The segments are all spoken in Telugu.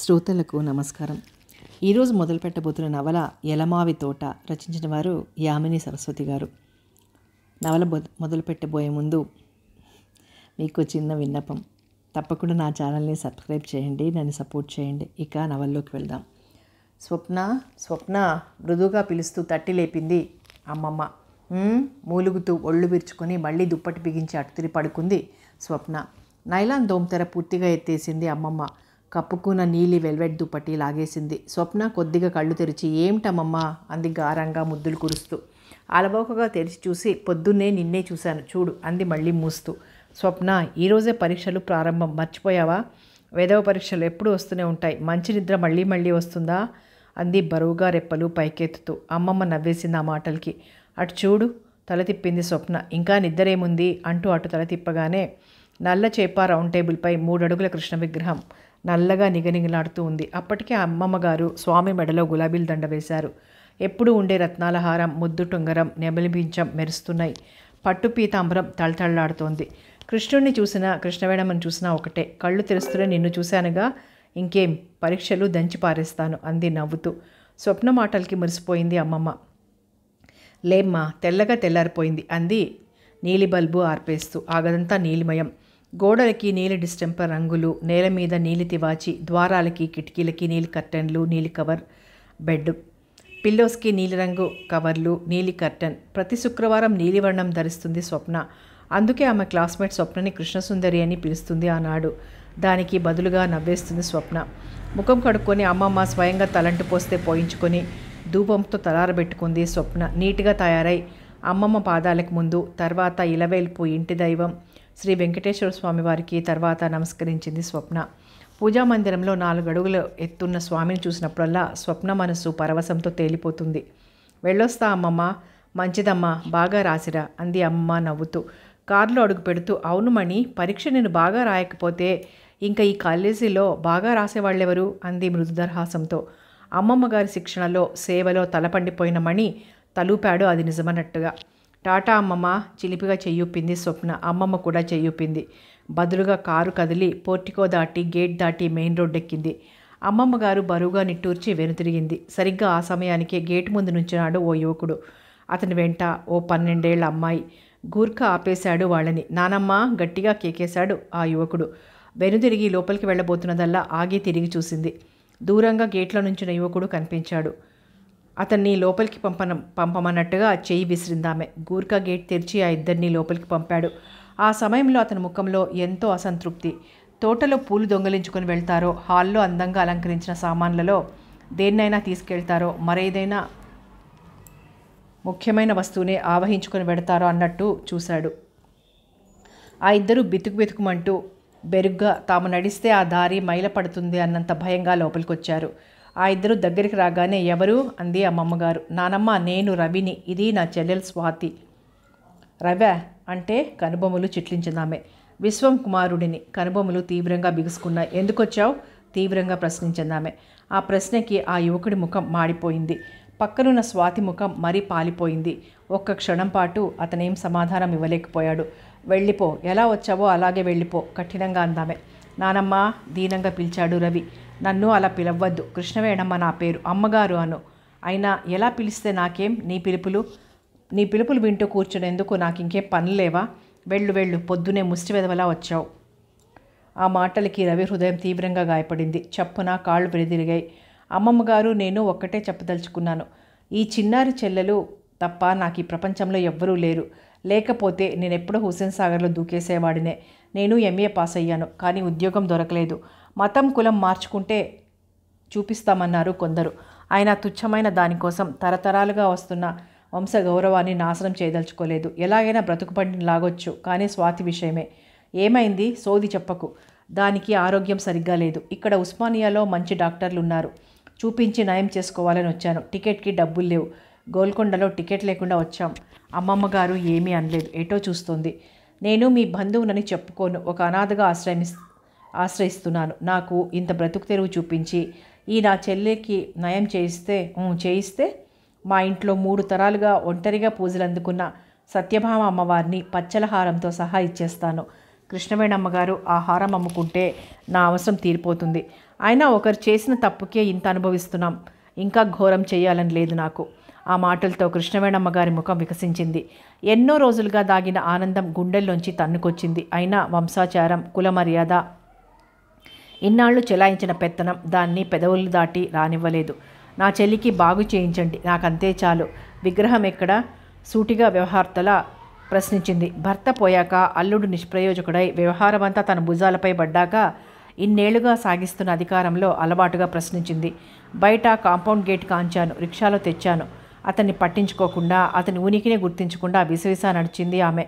శ్రోతలకు నమస్కారం ఈరోజు మొదలు పెట్టబోతున్న నవల ఎలమావి తోట రచించిన వారు యామిని సరస్వతి గారు నవల మొదలు పెట్టబోయే ముందు మీకు చిన్న విన్నపం తప్పకుండా నా ఛానల్ని సబ్స్క్రైబ్ చేయండి నన్ను సపోర్ట్ చేయండి ఇక నవల్లోకి వెళ్దాం స్వప్న స్వప్న మృదుగా పిలుస్తూ తట్టి లేపింది అమ్మమ్మ మూలుగుతూ ఒళ్ళు విరుచుకొని మళ్ళీ దుప్పటి బిగించి అటుతిరి పడుకుంది స్వప్న నైలాన్ దోమతెర పూర్తిగా ఎత్తేసింది అమ్మమ్మ కప్పుకున్న నీలి వెల్వెట్ దుప్పటి లాగేసింది స్వప్న కొద్దిగా కళ్ళు తెరిచి ఏమిటమ్మమ్మా అంది గారంగా ముద్దులు కురుస్తూ అలవోకగా తెరిచి చూసి పొద్దున్నే నిన్నే చూశాను చూడు అంది మళ్ళీ మూస్తూ స్వప్న ఈరోజే పరీక్షలు ప్రారంభం మర్చిపోయావా వేదవ పరీక్షలు ఎప్పుడు వస్తూనే ఉంటాయి మంచి నిద్ర మళ్ళీ మళ్ళీ వస్తుందా అంది బరువుగా రెప్పలు పైకెత్తుతూ అమ్మమ్మ నవ్వేసింది ఆ మాటలకి అటు చూడు తల తిప్పింది స్వప్న ఇంకా నిద్రేముంది అంటూ అటు తల తిప్పగానే నల్ల చేప రౌండ్ టేబుల్పై మూడడుగుల కృష్ణ విగ్రహం నల్లగా నిగనిగలాడుతూ ఉంది అప్పటికే అమ్మమ్మ గారు స్వామి మెడలో గులాబీలు దండ వేశారు ఎప్పుడు ఉండే రత్నాల హారం ముద్దు టుంగరం నెమలిబించం మెరుస్తున్నాయి పట్టు పీతాంబరం తళతళలాడుతోంది కృష్ణుడిని చూసినా కృష్ణవేణమని చూసినా ఒకటే కళ్ళు తెరుస్తూనే నిన్ను చూశానుగా ఇంకేం పరీక్షలు దంచి పారేస్తాను అంది నవ్వుతూ స్వప్న మాటలకి మురిసిపోయింది అమ్మమ్మ లేమ్మా తెల్లగా తెల్లారిపోయింది అంది నీలి బల్బు ఆర్పేస్తూ ఆగదంతా నీలిమయం గోడలకి నీలి డిస్టెంపర్ రంగులు నేల మీద నీలి తివాచి ద్వారాలకి కిటికీలకి నీలి కర్టన్లు నీలి కవర్ బెడ్ పిల్లోస్కి నీలిరంగు కవర్లు నీలి కర్టన్ ప్రతి శుక్రవారం నీలివర్ణం ధరిస్తుంది స్వప్న అందుకే ఆమె క్లాస్మేట్ స్వప్నని కృష్ణసుందరి అని పిలుస్తుంది ఆనాడు దానికి బదులుగా నవ్వేస్తుంది స్వప్న ముఖం కడుక్కొని అమ్మమ్మ స్వయంగా తలంటు పోస్తే పోయించుకొని ధూపంతో తలారబెట్టుకుంది స్వప్న నీట్గా తయారై అమ్మమ్మ పాదాలకు ముందు తర్వాత ఇలవేల్పు ఇంటి దైవం శ్రీ వెంకటేశ్వర స్వామి వారికి తర్వాత నమస్కరించింది స్వప్న పూజా మందిరంలో నాలుగు అడుగులు ఎత్తున్న స్వామిని చూసినప్పుడల్లా స్వప్న మనస్సు పరవశంతో తేలిపోతుంది వెళ్ళొస్తా అమ్మమ్మ మంచిదమ్మా బాగా రాసిరా అంది అమ్మ నవ్వుతూ కారులో అడుగు పెడుతూ అవును మణి పరీక్ష నేను బాగా రాయకపోతే ఇంకా ఈ కాలేజీలో బాగా రాసేవాళ్ళెవరు అంది మృదుదర్హాసంతో అమ్మమ్మ గారి శిక్షణలో సేవలో తలపండిపోయిన మణి తలూపాడు అది నిజమన్నట్టుగా టాటా అమ్మమ్మ చిలిపిగా చెయ్యూపింది స్వప్న అమ్మమ్మ కూడా చెయ్యూపింది బదులుగా కారు కదిలి పోర్టికో దాటి గేట్ దాటి మెయిన్ రోడ్ ఎక్కింది అమ్మమ్మ గారు బరువుగా నిట్టూర్చి వెనుతిరిగింది సరిగ్గా ఆ సమయానికి గేటు ముందు నుంచినాడు ఓ యువకుడు అతని వెంట ఓ పన్నెండేళ్ల అమ్మాయి గూర్ఖ ఆపేశాడు వాళ్ళని నానమ్మ గట్టిగా కేకేశాడు ఆ యువకుడు వెనుదిరిగి లోపలికి వెళ్ళబోతున్నదల్లా ఆగి తిరిగి చూసింది దూరంగా గేట్లో నుంచిన యువకుడు కనిపించాడు అతన్ని లోపలికి పంపన పంపమన్నట్టుగా చేయి విసిరిందామె గూర్ఖా గేట్ తెరిచి ఆ ఇద్దరిని లోపలికి పంపాడు ఆ సమయంలో అతని ముఖంలో ఎంతో అసంతృప్తి తోటలో పూలు దొంగలించుకొని వెళ్తారో హాల్లో అందంగా అలంకరించిన సామాన్లలో దేన్నైనా తీసుకెళ్తారో మరేదైనా ముఖ్యమైన వస్తువునే ఆవహించుకొని పెడతారో అన్నట్టు చూశాడు ఆ ఇద్దరు బితుకు బితుకుమంటూ బెరుగ్గా తాము నడిస్తే ఆ దారి మైల పడుతుంది అన్నంత భయంగా లోపలికొచ్చారు ఆ ఇద్దరు దగ్గరికి రాగానే ఎవరు అంది అమ్మమ్మగారు నానమ్మ నేను రవిని ఇది నా చెల్లెలు స్వాతి రవ అంటే కనుబొమ్మలు చిట్లించిందామె విశ్వం కుమారుడిని కనుబొమ్మలు తీవ్రంగా బిగుసుకున్నాయి ఎందుకొచ్చావు తీవ్రంగా ప్రశ్నించిందామె ఆ ప్రశ్నకి ఆ యువకుడి ముఖం మాడిపోయింది పక్కనున్న స్వాతి ముఖం మరీ పాలిపోయింది ఒక్క క్షణం పాటు అతనేం సమాధానం ఇవ్వలేకపోయాడు వెళ్ళిపో ఎలా వచ్చావో అలాగే వెళ్ళిపో కఠినంగా అందామె నానమ్మ దీనంగా పిలిచాడు రవి నన్ను అలా పిలవద్దు కృష్ణవేణమ్మ నా పేరు అమ్మగారు అను అయినా ఎలా పిలిస్తే నాకేం నీ పిలుపులు నీ పిలుపులు వింటూ కూర్చునేందుకు నాకు ఇంకేం లేవా వెళ్ళు వెళ్ళు పొద్దునే ముష్టి వెదవలా వచ్చావు ఆ మాటలకి రవి హృదయం తీవ్రంగా గాయపడింది చప్పున కాళ్ళు విడిదిరిగాయి అమ్మమ్మగారు నేను ఒక్కటే చెప్పదలుచుకున్నాను ఈ చిన్నారి చెల్లెలు తప్ప నాకు ఈ ప్రపంచంలో ఎవ్వరూ లేరు లేకపోతే నేను ఎప్పుడూ హుసేన్ సాగర్లో దూకేసేవాడినే నేను ఎంఏ పాస్ అయ్యాను కానీ ఉద్యోగం దొరకలేదు మతం కులం మార్చుకుంటే చూపిస్తామన్నారు కొందరు ఆయన తుచ్చమైన దానికోసం తరతరాలుగా వస్తున్న వంశ గౌరవాన్ని నాశనం చేయదలుచుకోలేదు ఎలాగైనా బ్రతుకుపడిని లాగొచ్చు కానీ స్వాతి విషయమే ఏమైంది సోది చెప్పకు దానికి ఆరోగ్యం సరిగ్గా లేదు ఇక్కడ ఉస్మానియాలో మంచి డాక్టర్లు ఉన్నారు చూపించి నయం చేసుకోవాలని వచ్చాను టికెట్కి డబ్బులు లేవు గోల్కొండలో టికెట్ లేకుండా వచ్చాం అమ్మమ్మ గారు ఏమీ అనలేదు ఎటో చూస్తుంది నేను మీ బంధువునని చెప్పుకోను ఒక అనాథగా ఆశ్రయమి ఆశ్రయిస్తున్నాను నాకు ఇంత బ్రతుకు తెరువు చూపించి ఈ నా చెల్లెకి నయం చేయిస్తే చేయిస్తే మా ఇంట్లో మూడు తరాలుగా ఒంటరిగా పూజలు అందుకున్న సత్యభామ అమ్మవారిని పచ్చల హారంతో సహా ఇచ్చేస్తాను కృష్ణవేణమ్మగారు ఆ హారం అమ్ముకుంటే నా అవసరం తీరిపోతుంది అయినా ఒకరు చేసిన తప్పుకే ఇంత అనుభవిస్తున్నాం ఇంకా ఘోరం చేయాలని లేదు నాకు ఆ మాటలతో కృష్ణవేణమ్మగారి ముఖం వికసించింది ఎన్నో రోజులుగా దాగిన ఆనందం గుండెల్లోంచి తన్నుకొచ్చింది అయినా వంశాచారం కుల మర్యాద ఇన్నాళ్ళు చెలాయించిన పెత్తనం దాన్ని పెదవులు దాటి రానివ్వలేదు నా చెల్లికి బాగు చేయించండి నాకంతే చాలు విగ్రహం ఎక్కడ సూటిగా వ్యవహార్తల ప్రశ్నించింది భర్త పోయాక అల్లుడు నిష్ప్రయోజకుడై వ్యవహారమంతా తన భుజాలపై పడ్డాక ఇన్నేళ్లుగా సాగిస్తున్న అధికారంలో అలవాటుగా ప్రశ్నించింది బయట కాంపౌండ్ గేట్ కాంచాను రిక్షాలో తెచ్చాను అతన్ని పట్టించుకోకుండా అతని ఉనికినే గుర్తించకుండా విసవిసా నడిచింది ఆమె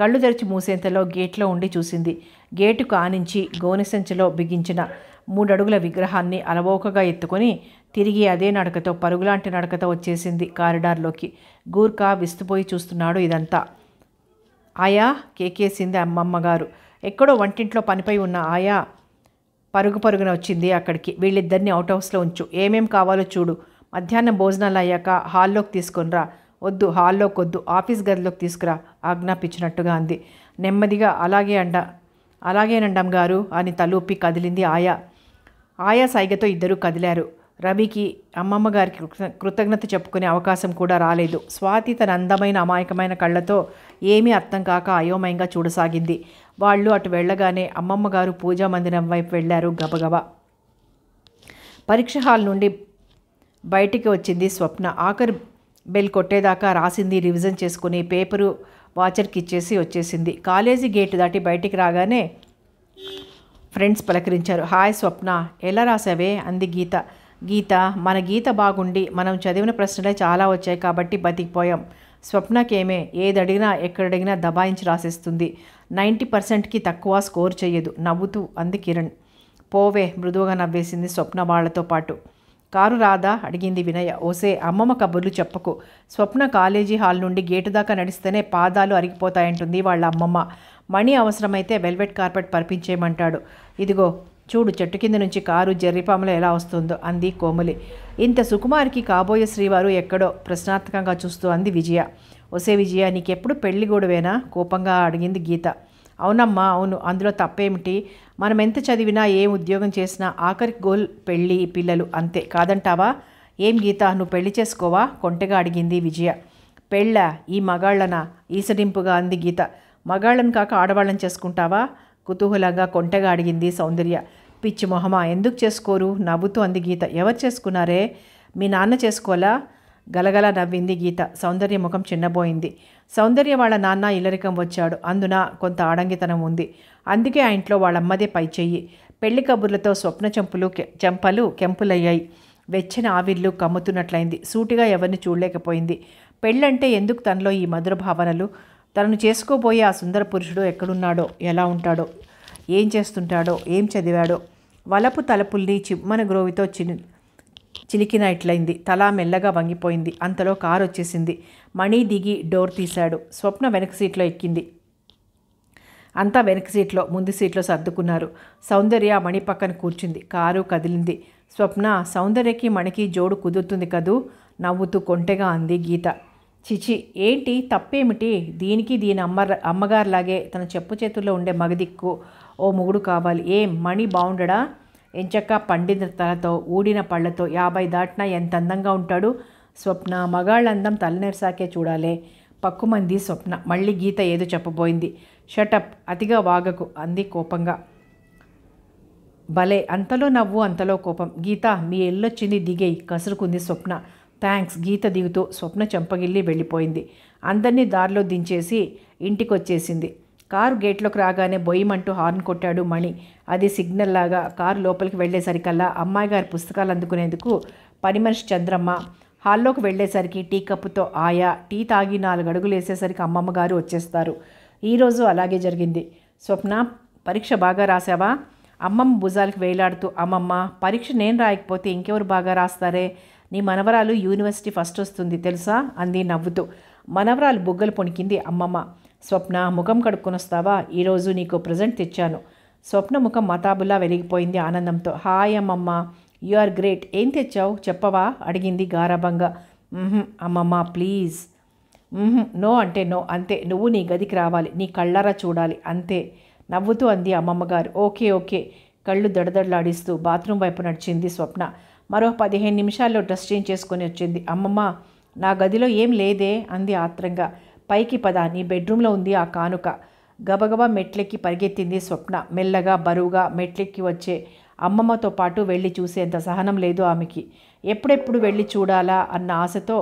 కళ్ళు తెరిచి మూసేంతలో గేట్లో ఉండి చూసింది గేటుకు ఆనించి గోనెసంచిలో బిగించిన మూడడుగుల విగ్రహాన్ని అలవోకగా ఎత్తుకొని తిరిగి అదే నడకతో పరుగులాంటి నడకతో వచ్చేసింది కారిడార్లోకి గూర్ఖా విస్తుపోయి చూస్తున్నాడు ఇదంతా ఆయా కేకేసింది అమ్మమ్మగారు ఎక్కడో వంటింట్లో పనిపై ఉన్న ఆయా పరుగు పరుగున వచ్చింది అక్కడికి వీళ్ళిద్దరిని అవుట్ హౌస్లో ఉంచు ఏమేం కావాలో చూడు మధ్యాహ్నం భోజనాలు అయ్యాక హాల్లోకి తీసుకునిరా వద్దు హాల్లోకి వద్దు ఆఫీస్ గదిలోకి తీసుకురా ఆజ్ఞాపించినట్టుగా అంది నెమ్మదిగా అలాగే అండ అలాగేనండం గారు అని తలొప్పి కదిలింది ఆయా ఆయా సైగతో ఇద్దరూ కదిలారు రవికి అమ్మమ్మ గారికి కృతజ్ఞత చెప్పుకునే అవకాశం కూడా రాలేదు స్వాతి తన అందమైన అమాయకమైన కళ్ళతో ఏమీ అర్థం కాక అయోమయంగా చూడసాగింది వాళ్ళు అటు వెళ్ళగానే అమ్మమ్మ గారు పూజా మందిరం వైపు వెళ్ళారు గబగబ పరీక్ష హాల్ నుండి బయటికి వచ్చింది స్వప్న ఆఖరి బెల్ కొట్టేదాకా రాసింది రివిజన్ చేసుకుని పేపరు వాచర్కి ఇచ్చేసి వచ్చేసింది కాలేజీ గేటు దాటి బయటికి రాగానే ఫ్రెండ్స్ పలకరించారు హాయ్ స్వప్న ఎలా రాసావే అంది గీత గీత మన గీత బాగుండి మనం చదివిన ప్రశ్నలే చాలా వచ్చాయి కాబట్టి బతికిపోయాం స్వప్నకేమే ఏదడిగినా ఎక్కడడిగినా దబాయించి రాసేస్తుంది నైంటీ పర్సెంట్కి తక్కువ స్కోర్ చేయదు నవ్వుతూ అంది కిరణ్ పోవే మృదువుగా నవ్వేసింది స్వప్న వాళ్లతో పాటు కారు రాదా అడిగింది వినయ ఓసే అమ్మమ్మ కబుర్లు చెప్పకు స్వప్న కాలేజీ హాల్ నుండి గేటు దాకా నడిస్తేనే పాదాలు అరిగిపోతాయంటుంది వాళ్ళ అమ్మమ్మ మణి అవసరమైతే వెల్వెట్ కార్పెట్ పరిపించేయమంటాడు ఇదిగో చూడు చెట్టు కింద నుంచి కారు జర్రిపాములు ఎలా వస్తుందో అంది కోమలి ఇంత సుకుమారికి కాబోయే శ్రీవారు ఎక్కడో ప్రశ్నార్థకంగా చూస్తూ అంది విజయ ఒసే విజయ నీకెప్పుడు పెళ్లి గొడవేనా కోపంగా అడిగింది గీత అవునమ్మా అవును అందులో తప్పేమిటి మనం ఎంత చదివినా ఏం ఉద్యోగం చేసినా ఆఖరి గోల్ పెళ్ళి పిల్లలు అంతే కాదంటావా ఏం గీత నువ్వు పెళ్లి చేసుకోవా కొంటెగా అడిగింది విజయ పెళ్ళ ఈ మగాళ్ళన ఈసడింపుగా అంది గీత మగాళ్ళని కాక ఆడవాళ్ళని చేసుకుంటావా కుతూహలంగా కొంటెగా అడిగింది సౌందర్య పిచ్చి మొహమా ఎందుకు చేసుకోరు నవ్వుతూ అంది గీత ఎవరు చేసుకున్నారే మీ నాన్న చేసుకోలా గలగల నవ్వింది గీత సౌందర్య ముఖం చిన్నబోయింది సౌందర్య వాళ్ళ నాన్న ఇల్లరికం వచ్చాడు అందున కొంత ఆడంగితనం ఉంది అందుకే ఆ ఇంట్లో వాళ్ళమ్మదే పై చెయ్యి పెళ్లి కబుర్లతో స్వప్న చెంపులు చెంపలు కెంపులయ్యాయి వెచ్చని ఆవిర్లు కమ్ముతున్నట్లయింది సూటిగా ఎవరిని చూడలేకపోయింది పెళ్ళంటే ఎందుకు తనలో ఈ మధుర భావనలు తనను చేసుకోబోయే ఆ సుందర పురుషుడు ఎక్కడున్నాడో ఎలా ఉంటాడో ఏం చేస్తుంటాడో ఏం చదివాడో వలపు తలుపుల్ని చిమ్మన గ్రోవితో చిన్ చిలికినట్లయింది తలా మెల్లగా వంగిపోయింది అంతలో కారు వచ్చేసింది మణి దిగి డోర్ తీశాడు స్వప్న వెనక సీట్లో ఎక్కింది అంతా వెనక సీట్లో ముందు సీట్లో సర్దుకున్నారు సౌందర్య మణి పక్కన కూర్చుంది కారు కదిలింది స్వప్న సౌందర్యకి మణికి జోడు కుదురుతుంది కదూ నవ్వుతూ కొంటెగా అంది గీత చిచి ఏంటి తప్పేమిటి దీనికి దీని అమ్మ అమ్మగారిలాగే తన చెప్పు చేతుల్లో ఉండే మగదిక్కు ఓ మొగుడు కావాలి ఏం మణి బాగుండడా ఎంచక్క పండిన తలతో ఊడిన పళ్ళతో యాభై దాటినా ఎంత అందంగా ఉంటాడు స్వప్న మగాళ్ళందం అందం తలనెరసాకే చూడాలే పక్కుమంది స్వప్న మళ్ళీ గీత ఏదో చెప్పబోయింది షటప్ అతిగా వాగకు అంది కోపంగా భలే అంతలో నవ్వు అంతలో కోపం గీత మీ ఎల్లొచ్చింది దిగేయి కసురుకుంది స్వప్న థ్యాంక్స్ గీత దిగుతూ స్వప్న చెంపగిల్లి వెళ్ళిపోయింది అందరినీ దారిలో దించేసి ఇంటికొచ్చేసింది కారు గేట్లోకి రాగానే బొయ్యమంటూ హార్న్ కొట్టాడు మణి అది సిగ్నల్ లాగా కారు లోపలికి వెళ్ళేసరికల్లా అమ్మాయి గారి పుస్తకాలు అందుకునేందుకు పని మనిషి చంద్రమ్మ హాల్లోకి వెళ్ళేసరికి టీ కప్పుతో ఆయా టీ తాగి నాలుగు అడుగులు వేసేసరికి అమ్మమ్మ గారు వచ్చేస్తారు ఈరోజు అలాగే జరిగింది స్వప్న పరీక్ష బాగా రాసావా అమ్మమ్మ భుజాలకు వేలాడుతూ అమ్మమ్మ పరీక్ష నేను రాయకపోతే ఇంకెవరు బాగా రాస్తారే నీ మనవరాలు యూనివర్సిటీ ఫస్ట్ వస్తుంది తెలుసా అంది నవ్వుతూ మనవరాలు బుగ్గలు పొణికింది అమ్మమ్మ స్వప్న ముఖం కడుక్కొని వస్తావా ఈరోజు నీకు ప్రజెంట్ తెచ్చాను స్వప్నముఖం మతాబులా వెలిగిపోయింది ఆనందంతో హాయ్ అమ్మమ్మ యు ఆర్ గ్రేట్ ఏం తెచ్చావు చెప్పవా అడిగింది గారాభంగా అమ్మమ్మ ప్లీజ్ నో అంటే నో అంతే నువ్వు నీ గదికి రావాలి నీ కళ్ళారా చూడాలి అంతే నవ్వుతూ అంది అమ్మమ్మగారు ఓకే ఓకే కళ్ళు దడదడలాడిస్తూ బాత్రూమ్ వైపు నడిచింది స్వప్న మరో పదిహేను నిమిషాల్లో డ్రెస్ చేంజ్ చేసుకొని వచ్చింది అమ్మమ్మ నా గదిలో ఏం లేదే అంది ఆత్రంగా పైకి పద నీ బెడ్రూమ్లో ఉంది ఆ కానుక గబగబా మెట్లెక్కి పరిగెత్తింది స్వప్న మెల్లగా బరువుగా మెట్లెక్కి వచ్చే అమ్మమ్మతో పాటు వెళ్ళి చూసేంత సహనం లేదు ఆమెకి ఎప్పుడెప్పుడు వెళ్ళి చూడాలా అన్న ఆశతో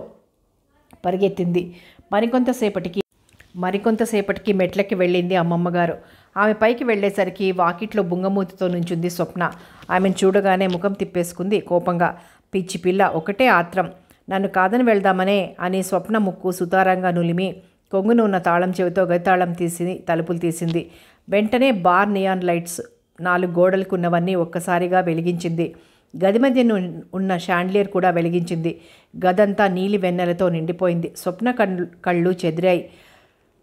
పరిగెత్తింది మరికొంతసేపటికి మరికొంతసేపటికి మెట్లకి వెళ్ళింది అమ్మమ్మగారు ఆమె పైకి వెళ్ళేసరికి వాకిట్లో బుంగమూతితో నుంచింది స్వప్న ఆమెను చూడగానే ముఖం తిప్పేసుకుంది కోపంగా పిచ్చి పిల్ల ఒకటే ఆత్రం నన్ను కాదని వెళ్దామనే అని స్వప్న ముక్కు సుతారంగా నులిమి కొంగును ఉన్న తాళం చెవితో గతాళం తీసి తలుపులు తీసింది వెంటనే బార్ నియాన్ లైట్స్ నాలుగు గోడలకు ఉన్నవన్నీ ఒక్కసారిగా వెలిగించింది గది మధ్య ఉన్న షాండ్లియర్ కూడా వెలిగించింది గదంతా నీలి వెన్నెలతో నిండిపోయింది స్వప్న కళ్ళు కళ్ళు చెదిరాయి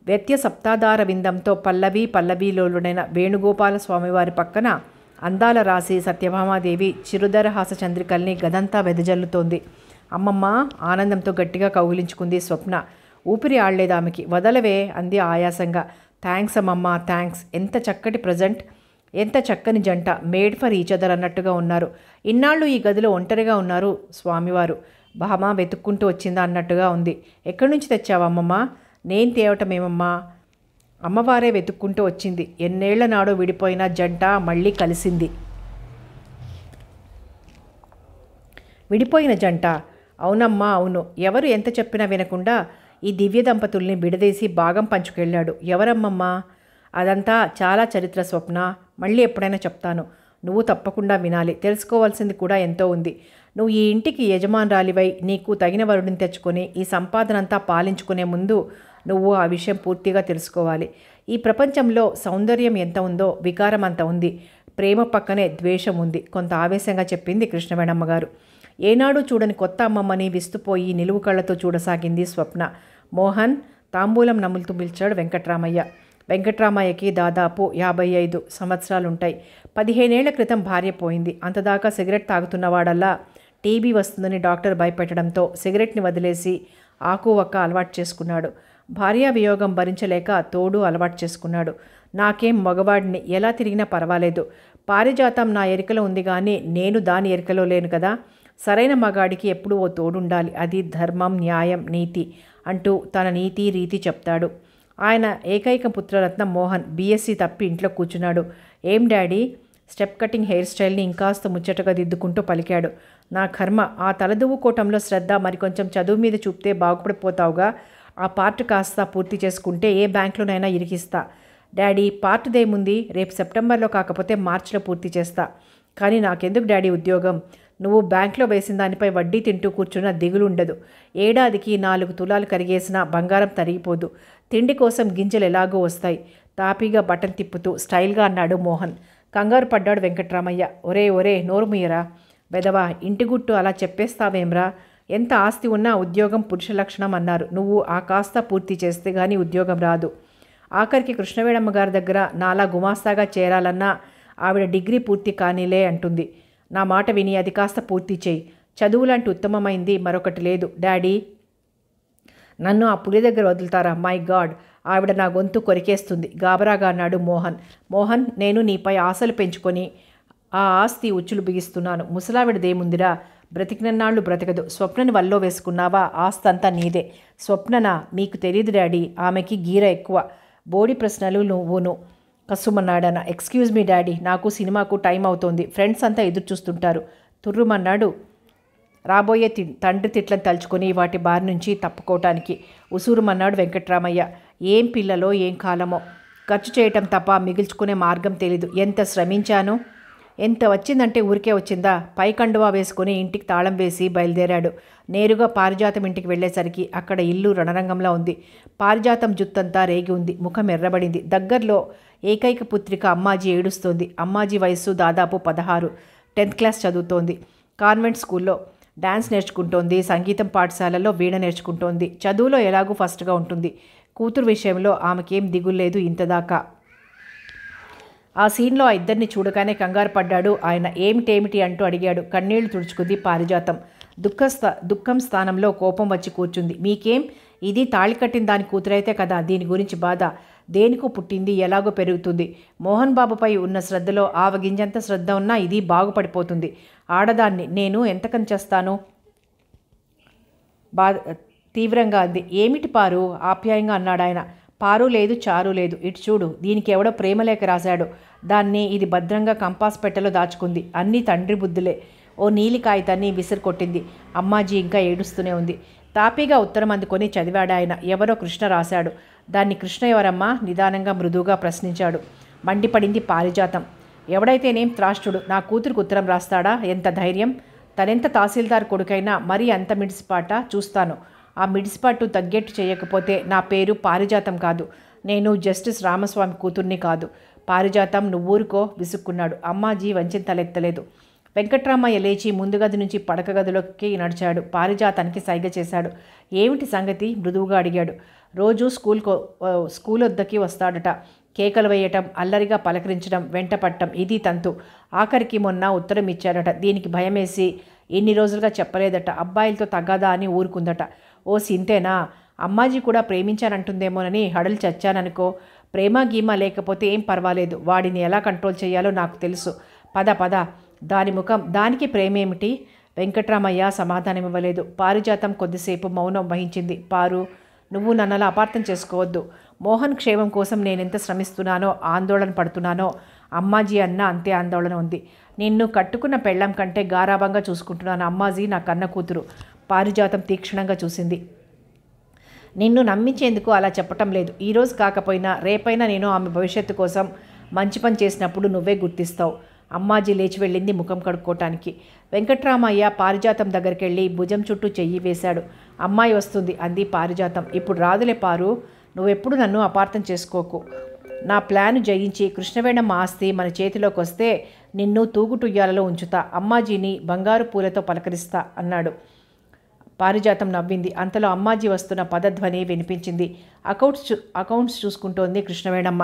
వ్యత్య సప్తాధార విందంతో పల్లవి పల్లవిలోనైన వేణుగోపాల స్వామివారి పక్కన అందాల రాసి సత్యభామాదేవి చిరుదర హాస చంద్రికల్ని గదంతా వెదజల్లుతోంది అమ్మమ్మ ఆనందంతో గట్టిగా కౌగిలించుకుంది స్వప్న ఊపిరి ఆడలేదు ఆమెకి వదలవే అంది ఆయాసంగా థ్యాంక్స్ అమ్మమ్మ థ్యాంక్స్ ఎంత చక్కటి ప్రజెంట్ ఎంత చక్కని జంట మేడ్ ఫర్ ఈచ్ అదర్ అన్నట్టుగా ఉన్నారు ఇన్నాళ్ళు ఈ గదిలో ఒంటరిగా ఉన్నారు స్వామివారు బామ వెతుక్కుంటూ వచ్చిందా అన్నట్టుగా ఉంది ఎక్కడి నుంచి తెచ్చావమ్మమ్మ నేను తేవటమేమమ్మా అమ్మవారే వెతుక్కుంటూ వచ్చింది ఎన్నేళ్ల నాడు విడిపోయిన జంట మళ్ళీ కలిసింది విడిపోయిన జంట అవునమ్మా అవును ఎవరు ఎంత చెప్పినా వినకుండా ఈ దివ్య దంపతుల్ని బిడదీసి భాగం పంచుకెళ్ళాడు ఎవరమ్మమ్మ అదంతా చాలా చరిత్ర స్వప్న మళ్ళీ ఎప్పుడైనా చెప్తాను నువ్వు తప్పకుండా వినాలి తెలుసుకోవాల్సింది కూడా ఎంతో ఉంది నువ్వు ఈ ఇంటికి యజమానురాలివై నీకు తగిన వరుణ్ణి తెచ్చుకొని ఈ సంపాదనంతా పాలించుకునే ముందు నువ్వు ఆ విషయం పూర్తిగా తెలుసుకోవాలి ఈ ప్రపంచంలో సౌందర్యం ఎంత ఉందో వికారం అంత ఉంది ప్రేమ పక్కనే ద్వేషం ఉంది కొంత ఆవేశంగా చెప్పింది కృష్ణవేణమ్మ గారు ఏనాడు చూడని కొత్త అమ్మమ్మని విస్తుపోయి నిలువు కళ్ళతో చూడసాగింది స్వప్న మోహన్ తాంబూలం నములుతూ పిలిచాడు వెంకట్రామయ్య వెంకట్రామయ్యకి దాదాపు యాభై ఐదు సంవత్సరాలుంటాయి పదిహేనేళ్ల క్రితం భార్య పోయింది అంతదాకా సిగరెట్ తాగుతున్నవాడల్లా టీబీ వస్తుందని డాక్టర్ భయపెట్టడంతో సిగరెట్ని వదిలేసి ఆకు ఒక్క అలవాటు చేసుకున్నాడు భార్యా వియోగం భరించలేక తోడు అలవాటు చేసుకున్నాడు నాకేం మగవాడిని ఎలా తిరిగినా పర్వాలేదు పారిజాతం నా ఎరికలో ఉంది కానీ నేను దాని ఎరికలో లేను కదా సరైన మగాడికి ఎప్పుడూ ఓ తోడుండాలి అది ధర్మం న్యాయం నీతి అంటూ తన నీతి రీతి చెప్తాడు ఆయన ఏకైక పుత్రరత్నం మోహన్ బీఎస్సీ తప్పి ఇంట్లో కూర్చున్నాడు ఏం డాడీ స్టెప్ కటింగ్ హెయిర్ స్టైల్ని ఇంకాస్త ముచ్చటగా దిద్దుకుంటూ పలికాడు నా కర్మ ఆ తలదువ్వుకోవటంలో శ్రద్ధ మరికొంచెం చదువు మీద చూపితే బాగుపడిపోతావుగా ఆ పార్ట్ కాస్త పూర్తి చేసుకుంటే ఏ బ్యాంకులోనైనా ఇరికిస్తా డాడీ పార్ట్ దేముంది రేపు సెప్టెంబర్లో కాకపోతే మార్చిలో పూర్తి చేస్తా కానీ నాకెందుకు డాడీ ఉద్యోగం నువ్వు బ్యాంక్లో వేసిన దానిపై వడ్డీ తింటూ కూర్చున్న దిగులు ఉండదు ఏడాదికి నాలుగు తులాలు కరిగేసిన బంగారం తరిగిపోదు తిండి కోసం గింజలు ఎలాగో వస్తాయి తాపీగా బటన్ తిప్పుతూ స్టైల్గా అన్నాడు మోహన్ కంగారు పడ్డాడు వెంకట్రామయ్య ఒరే ఒరే నోరుమీయరా వెదవా ఇంటి గుట్టు అలా చెప్పేస్తావేమ్రా ఎంత ఆస్తి ఉన్నా ఉద్యోగం పురుష లక్షణం అన్నారు నువ్వు ఆ కాస్త పూర్తి చేస్తే కానీ ఉద్యోగం రాదు ఆఖరికి కృష్ణవేణమ్మ గారి దగ్గర నాలా గుమాస్తాగా చేరాలన్నా ఆవిడ డిగ్రీ పూర్తి కానిలే అంటుంది నా మాట విని అది కాస్త పూర్తి చేయి చదువులంటూ ఉత్తమమైంది మరొకటి లేదు డాడీ నన్ను ఆ పులి దగ్గర వదులుతారా మై గాడ్ ఆవిడ నా గొంతు కొరికేస్తుంది గాబరాగా అన్నాడు మోహన్ మోహన్ నేను నీపై ఆశలు పెంచుకొని ఆ ఆస్తి ఉచ్చులు బిగిస్తున్నాను ముసలావిడదేముందిరా బ్రతికినన్నాళ్ళు బ్రతకదు స్వప్నని వల్లో వేసుకున్నావా ఆస్తి అంతా నీదే స్వప్ననా మీకు తెలియదు డాడీ ఆమెకి గీర ఎక్కువ బోడి ప్రశ్నలు నువ్వును కసుమన్నాడన ఎక్స్క్యూజ్ మీ డాడీ నాకు సినిమాకు టైం అవుతోంది ఫ్రెండ్స్ అంతా ఎదురు చూస్తుంటారు తుర్రుమన్నాడు రాబోయే తి తండ్రి తిట్లను తలుచుకొని వాటి బారి నుంచి తప్పుకోవటానికి ఉసూరుమన్నాడు వెంకట్రామయ్య ఏం పిల్లలో ఏం కాలమో ఖర్చు చేయటం తప్ప మిగిల్చుకునే మార్గం తెలీదు ఎంత శ్రమించానో ఎంత వచ్చిందంటే ఊరికే వచ్చిందా పైకండువా వేసుకుని ఇంటికి తాళం వేసి బయలుదేరాడు నేరుగా పారిజాతం ఇంటికి వెళ్ళేసరికి అక్కడ ఇల్లు రణరంగంలా ఉంది పారిజాతం జుత్తంతా రేగి ఉంది ముఖం ఎర్రబడింది దగ్గరలో ఏకైక పుత్రిక అమ్మాజీ ఏడుస్తోంది అమ్మాజీ వయస్సు దాదాపు పదహారు టెన్త్ క్లాస్ చదువుతోంది కాన్వెంట్ స్కూల్లో డ్యాన్స్ నేర్చుకుంటోంది సంగీతం పాఠశాలలో వీణ నేర్చుకుంటోంది చదువులో ఎలాగూ ఫస్ట్గా ఉంటుంది కూతురు విషయంలో ఆమెకేం దిగుల్లేదు ఇంతదాకా ఆ సీన్లో ఆ ఇద్దరిని చూడగానే కంగారు పడ్డాడు ఆయన ఏమిటేమిటి అంటూ అడిగాడు కన్నీళ్లు తుడుచుకుంది పారిజాతం దుఃఖ దుఃఖం స్థానంలో కోపం వచ్చి కూర్చుంది మీకేం ఇది తాళి కట్టిన దాని కూతురైతే కదా దీని గురించి బాధ దేనికో పుట్టింది ఎలాగో పెరుగుతుంది మోహన్ బాబుపై ఉన్న శ్రద్ధలో ఆవగింజంత శ్రద్ధ ఉన్నా ఇది బాగుపడిపోతుంది ఆడదాన్ని నేను ఎంతకని చేస్తాను బా తీవ్రంగా అంది ఏమిటి పారు ఆప్యాయంగా అన్నాడు ఆయన పారు లేదు చారు లేదు ఇటు చూడు దీనికి ఎవడో ప్రేమ లేక రాశాడు దాన్ని ఇది భద్రంగా కంపాస్ పెట్టెలో దాచుకుంది అన్నీ తండ్రి బుద్ధులే ఓ నీలి కాగితాన్ని విసిరికొట్టింది అమ్మాజీ ఇంకా ఏడుస్తూనే ఉంది తాపీగా ఉత్తరం అందుకొని చదివాడు ఆయన ఎవరో కృష్ణ రాశాడు దాన్ని కృష్ణ ఎవరమ్మా నిదానంగా మృదువుగా ప్రశ్నించాడు మండిపడింది పారిజాతం ఎవడైతేనేం త్రాష్టుడు నా కూతురికి ఉత్తరం రాస్తాడా ఎంత ధైర్యం తనెంత తహసీల్దార్ కొడుకైనా మరీ అంత మిడిసిపాట చూస్తాను ఆ మిడిసిపాటు తగ్గేట్టు చేయకపోతే నా పేరు పారిజాతం కాదు నేను జస్టిస్ రామస్వామి కూతుర్ని కాదు పారిజాతం నువ్వూరుకో విసుక్కున్నాడు అమ్మాజీ వంచిన తలెత్తలేదు వెంకట్రామయ్య లేచి ముందుగది నుంచి పడక గదిలోకి నడిచాడు పారిజాతానికి సైగ చేశాడు ఏమిటి సంగతి మృదువుగా అడిగాడు రోజు స్కూల్ స్కూల్ వద్దకి వస్తాడట కేకలు వేయటం అల్లరిగా పలకరించడం వెంట పట్టడం ఇది తంతు ఆఖరికి మొన్న ఉత్తరం ఇచ్చాడట దీనికి భయమేసి ఎన్ని రోజులుగా చెప్పలేదట అబ్బాయిలతో తగ్గదా అని ఊరుకుందట ఓ సింతేనా అమ్మాజీ కూడా ప్రేమించానంటుందేమోనని హడలు చచ్చాననుకో ప్రేమ గీమ లేకపోతే ఏం పర్వాలేదు వాడిని ఎలా కంట్రోల్ చేయాలో నాకు తెలుసు పద పద దాని ముఖం దానికి ప్రేమేమిటి వెంకట్రామయ్య సమాధానం ఇవ్వలేదు పారిజాతం కొద్దిసేపు మౌనం వహించింది పారు నువ్వు నన్నలా అపార్థం చేసుకోవద్దు మోహన్ క్షేమం కోసం నేనెంత శ్రమిస్తున్నానో ఆందోళన పడుతున్నానో అమ్మాజీ అన్న అంతే ఆందోళన ఉంది నిన్ను కట్టుకున్న పెళ్ళం కంటే గారాభంగా చూసుకుంటున్నాను అమ్మాజీ నా కన్న కూతురు పారిజాతం తీక్షణంగా చూసింది నిన్ను నమ్మించేందుకు అలా చెప్పటం లేదు ఈరోజు కాకపోయినా రేపైనా నేను ఆమె భవిష్యత్తు కోసం మంచి పని చేసినప్పుడు నువ్వే గుర్తిస్తావు అమ్మాజీ లేచి వెళ్ళింది ముఖం కడుక్కోటానికి వెంకట్రామయ్య పారిజాతం దగ్గరికి వెళ్ళి భుజం చుట్టూ చెయ్యి వేశాడు అమ్మాయి వస్తుంది అంది పారిజాతం ఇప్పుడు రాదులే పారు నువ్వెప్పుడు నన్ను అపార్థం చేసుకోకు నా ప్లాను జయించి కృష్ణవేణమ్మ ఆస్తి మన చేతిలోకి వస్తే నిన్ను తూగుటుయ్యాలలో ఉంచుతా అమ్మాజీని బంగారు పూలతో పలకరిస్తా అన్నాడు పారిజాతం నవ్వింది అంతలో అమ్మాజీ వస్తున్న పదధ్వని వినిపించింది అకౌంట్స్ అకౌంట్స్ చూసుకుంటోంది కృష్ణవేణమ్మ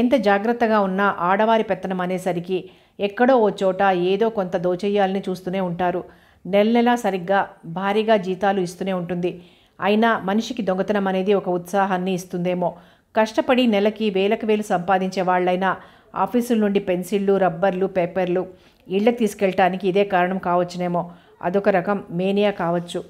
ఎంత జాగ్రత్తగా ఉన్నా ఆడవారి పెత్తనం అనేసరికి ఎక్కడో ఓ చోట ఏదో కొంత దోచెయ్యాలని చూస్తూనే ఉంటారు నెల నెలా సరిగ్గా భారీగా జీతాలు ఇస్తూనే ఉంటుంది అయినా మనిషికి దొంగతనం అనేది ఒక ఉత్సాహాన్ని ఇస్తుందేమో కష్టపడి నెలకి వేలకు వేలు సంపాదించే వాళ్ళైనా ఆఫీసుల నుండి పెన్సిళ్ళు రబ్బర్లు పేపర్లు ఇళ్ళకి తీసుకెళ్ళటానికి ఇదే కారణం కావచ్చునేమో అదొక రకం మేనియా కావచ్చు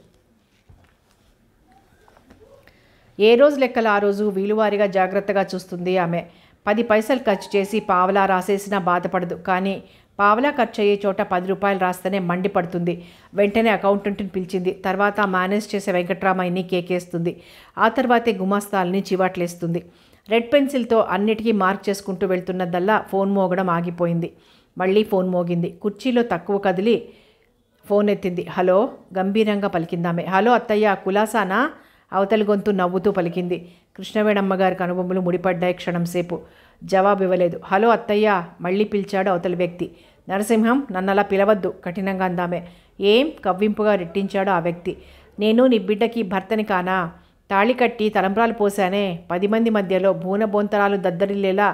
ఏ రోజు లెక్కలు ఆ రోజు వీలువారిగా జాగ్రత్తగా చూస్తుంది ఆమె పది పైసలు ఖర్చు చేసి పావలా రాసేసినా బాధపడదు కానీ పావలా ఖర్చు అయ్యే చోట పది రూపాయలు రాస్తేనే మండిపడుతుంది వెంటనే అకౌంటెంట్ని పిలిచింది తర్వాత మేనేజ్ చేసే వెంకట్రామయ్యని కేకేస్తుంది ఆ తర్వాతే గుమాస్తాలని చివాట్లేస్తుంది రెడ్ పెన్సిల్తో అన్నిటికీ మార్క్ చేసుకుంటూ వెళ్తున్నదల్లా ఫోన్ మోగడం ఆగిపోయింది మళ్ళీ ఫోన్ మోగింది కుర్చీలో తక్కువ కదిలి ఫోన్ ఎత్తింది హలో గంభీరంగా పలికిందామే హలో అత్తయ్య కులాసానా అవతలి గొంతు నవ్వుతూ పలికింది కృష్ణవేణమ్మగారి కనుబొమ్మలు ముడిపడ్డాయి క్షణంసేపు జవాబు ఇవ్వలేదు హలో అత్తయ్య మళ్ళీ పిలిచాడు అవతలి వ్యక్తి నరసింహం నన్నలా పిలవద్దు కఠినంగా అందామే ఏం కవ్వింపుగా రెట్టించాడు ఆ వ్యక్తి నేను నీ బిడ్డకి భర్తని కానా తాళి కట్టి తలంబ్రాలు పోశానే పది మంది మధ్యలో భూన బొంతరాలు దద్దరిల్లేలా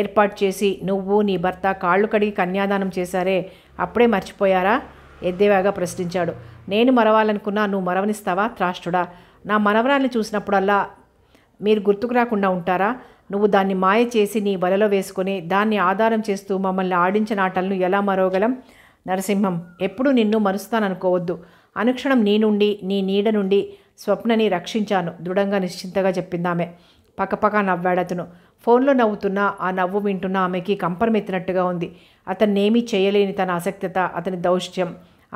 ఏర్పాటు చేసి నువ్వు నీ భర్త కాళ్ళు కడిగి కన్యాదానం చేశారే అప్పుడే మర్చిపోయారా ఎద్దేవాగా ప్రశ్నించాడు నేను మరవాలనుకున్నా నువ్వు మరవనిస్తావా త్రాష్టుడా నా మనవరాల్ని చూసినప్పుడల్లా మీరు గుర్తుకు రాకుండా ఉంటారా నువ్వు దాన్ని మాయ చేసి నీ వలలో వేసుకొని దాన్ని ఆధారం చేస్తూ మమ్మల్ని ఆడించిన ఆటలను ఎలా మరోగలం నరసింహం ఎప్పుడు నిన్ను మరుస్తాననుకోవద్దు అనుక్షణం నీ నుండి నీ నీడ నుండి స్వప్నని రక్షించాను దృఢంగా నిశ్చింతగా చెప్పిందామె పక్కపక్క నవ్వాడతను ఫోన్లో నవ్వుతున్న ఆ నవ్వు వింటున్న ఆమెకి కంపరమెత్తినట్టుగా ఉంది అతన్నేమీ చేయలేని తన అసక్తత అతని దౌష్ట్యం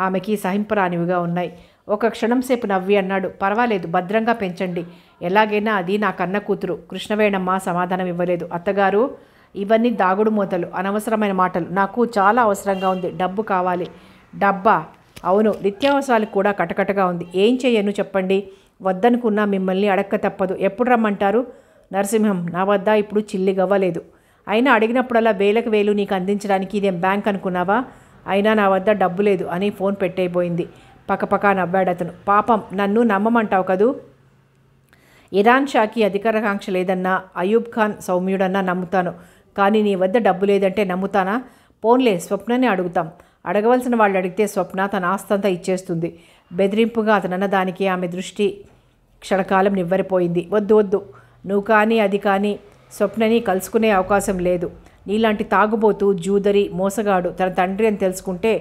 ఆమెకి సహింపరానివిగా ఉన్నాయి ఒక క్షణం సేపు నవ్వి అన్నాడు పర్వాలేదు భద్రంగా పెంచండి ఎలాగైనా అది నా కన్న కూతురు కృష్ణవేణమ్మ సమాధానం ఇవ్వలేదు అత్తగారు ఇవన్నీ దాగుడు మూతలు అనవసరమైన మాటలు నాకు చాలా అవసరంగా ఉంది డబ్బు కావాలి డబ్బా అవును నిత్యావసరాలు కూడా కటకటగా ఉంది ఏం చేయను చెప్పండి వద్దనుకున్నా మిమ్మల్ని అడక్క తప్పదు ఎప్పుడు రమ్మంటారు నరసింహం నా వద్ద ఇప్పుడు చిల్లిగవ్వలేదు అయినా అడిగినప్పుడల్లా వేలకు వేలు నీకు అందించడానికి ఇదేం బ్యాంక్ అనుకున్నావా అయినా నా వద్ద డబ్బు లేదు అని ఫోన్ పెట్టేయబోయింది పకపకా అతను పాపం నన్ను నమ్మమంటావు కదూ ఇరాన్ షాకి అధికారాకాంక్ష లేదన్నా అయూబ్ ఖాన్ సౌమ్యుడన్నా నమ్ముతాను కానీ నీ వద్ద డబ్బు లేదంటే నమ్ముతానా పోన్లే స్వప్నని అడుగుతాం అడగవలసిన వాళ్ళు అడిగితే స్వప్న తన ఆస్తంతా ఇచ్చేస్తుంది బెదిరింపుగా అతనన్న దానికి ఆమె దృష్టి క్షణకాలం నివ్వరిపోయింది వద్దు వద్దు నువ్వు కానీ అది కానీ స్వప్నని కలుసుకునే అవకాశం లేదు నీలాంటి తాగుబోతు జూదరి మోసగాడు తన తండ్రి అని తెలుసుకుంటే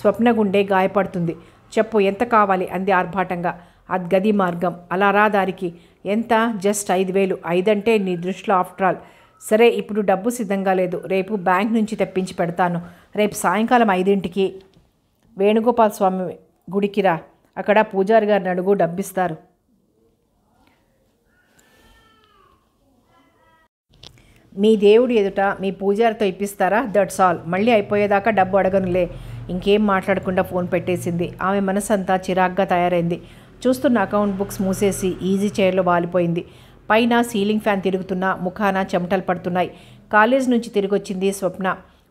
స్వప్న గుండె గాయపడుతుంది చెప్పు ఎంత కావాలి అంది ఆర్భాటంగా అద్గది మార్గం అలా రాదారికి ఎంత జస్ట్ ఐదు వేలు ఐదంటే నీ దృష్టిలో ఆఫ్టర్ ఆల్ సరే ఇప్పుడు డబ్బు సిద్ధంగా లేదు రేపు బ్యాంక్ నుంచి తెప్పించి పెడతాను రేపు సాయంకాలం ఐదింటికి వేణుగోపాల్ స్వామి గుడికి రా అక్కడ పూజారి గారిని అడుగు డబ్బిస్తారు మీ దేవుడు ఎదుట మీ పూజారితో ఇప్పిస్తారా దట్స్ ఆల్ మళ్ళీ అయిపోయేదాకా డబ్బు అడగనులే ఇంకేం మాట్లాడకుండా ఫోన్ పెట్టేసింది ఆమె మనసంతా చిరాగ్గా తయారైంది చూస్తున్న అకౌంట్ బుక్స్ మూసేసి ఈజీ చైర్లో వాలిపోయింది పైన సీలింగ్ ఫ్యాన్ తిరుగుతున్నా ముఖాన చెమటలు పడుతున్నాయి కాలేజ్ నుంచి తిరిగొచ్చింది స్వప్న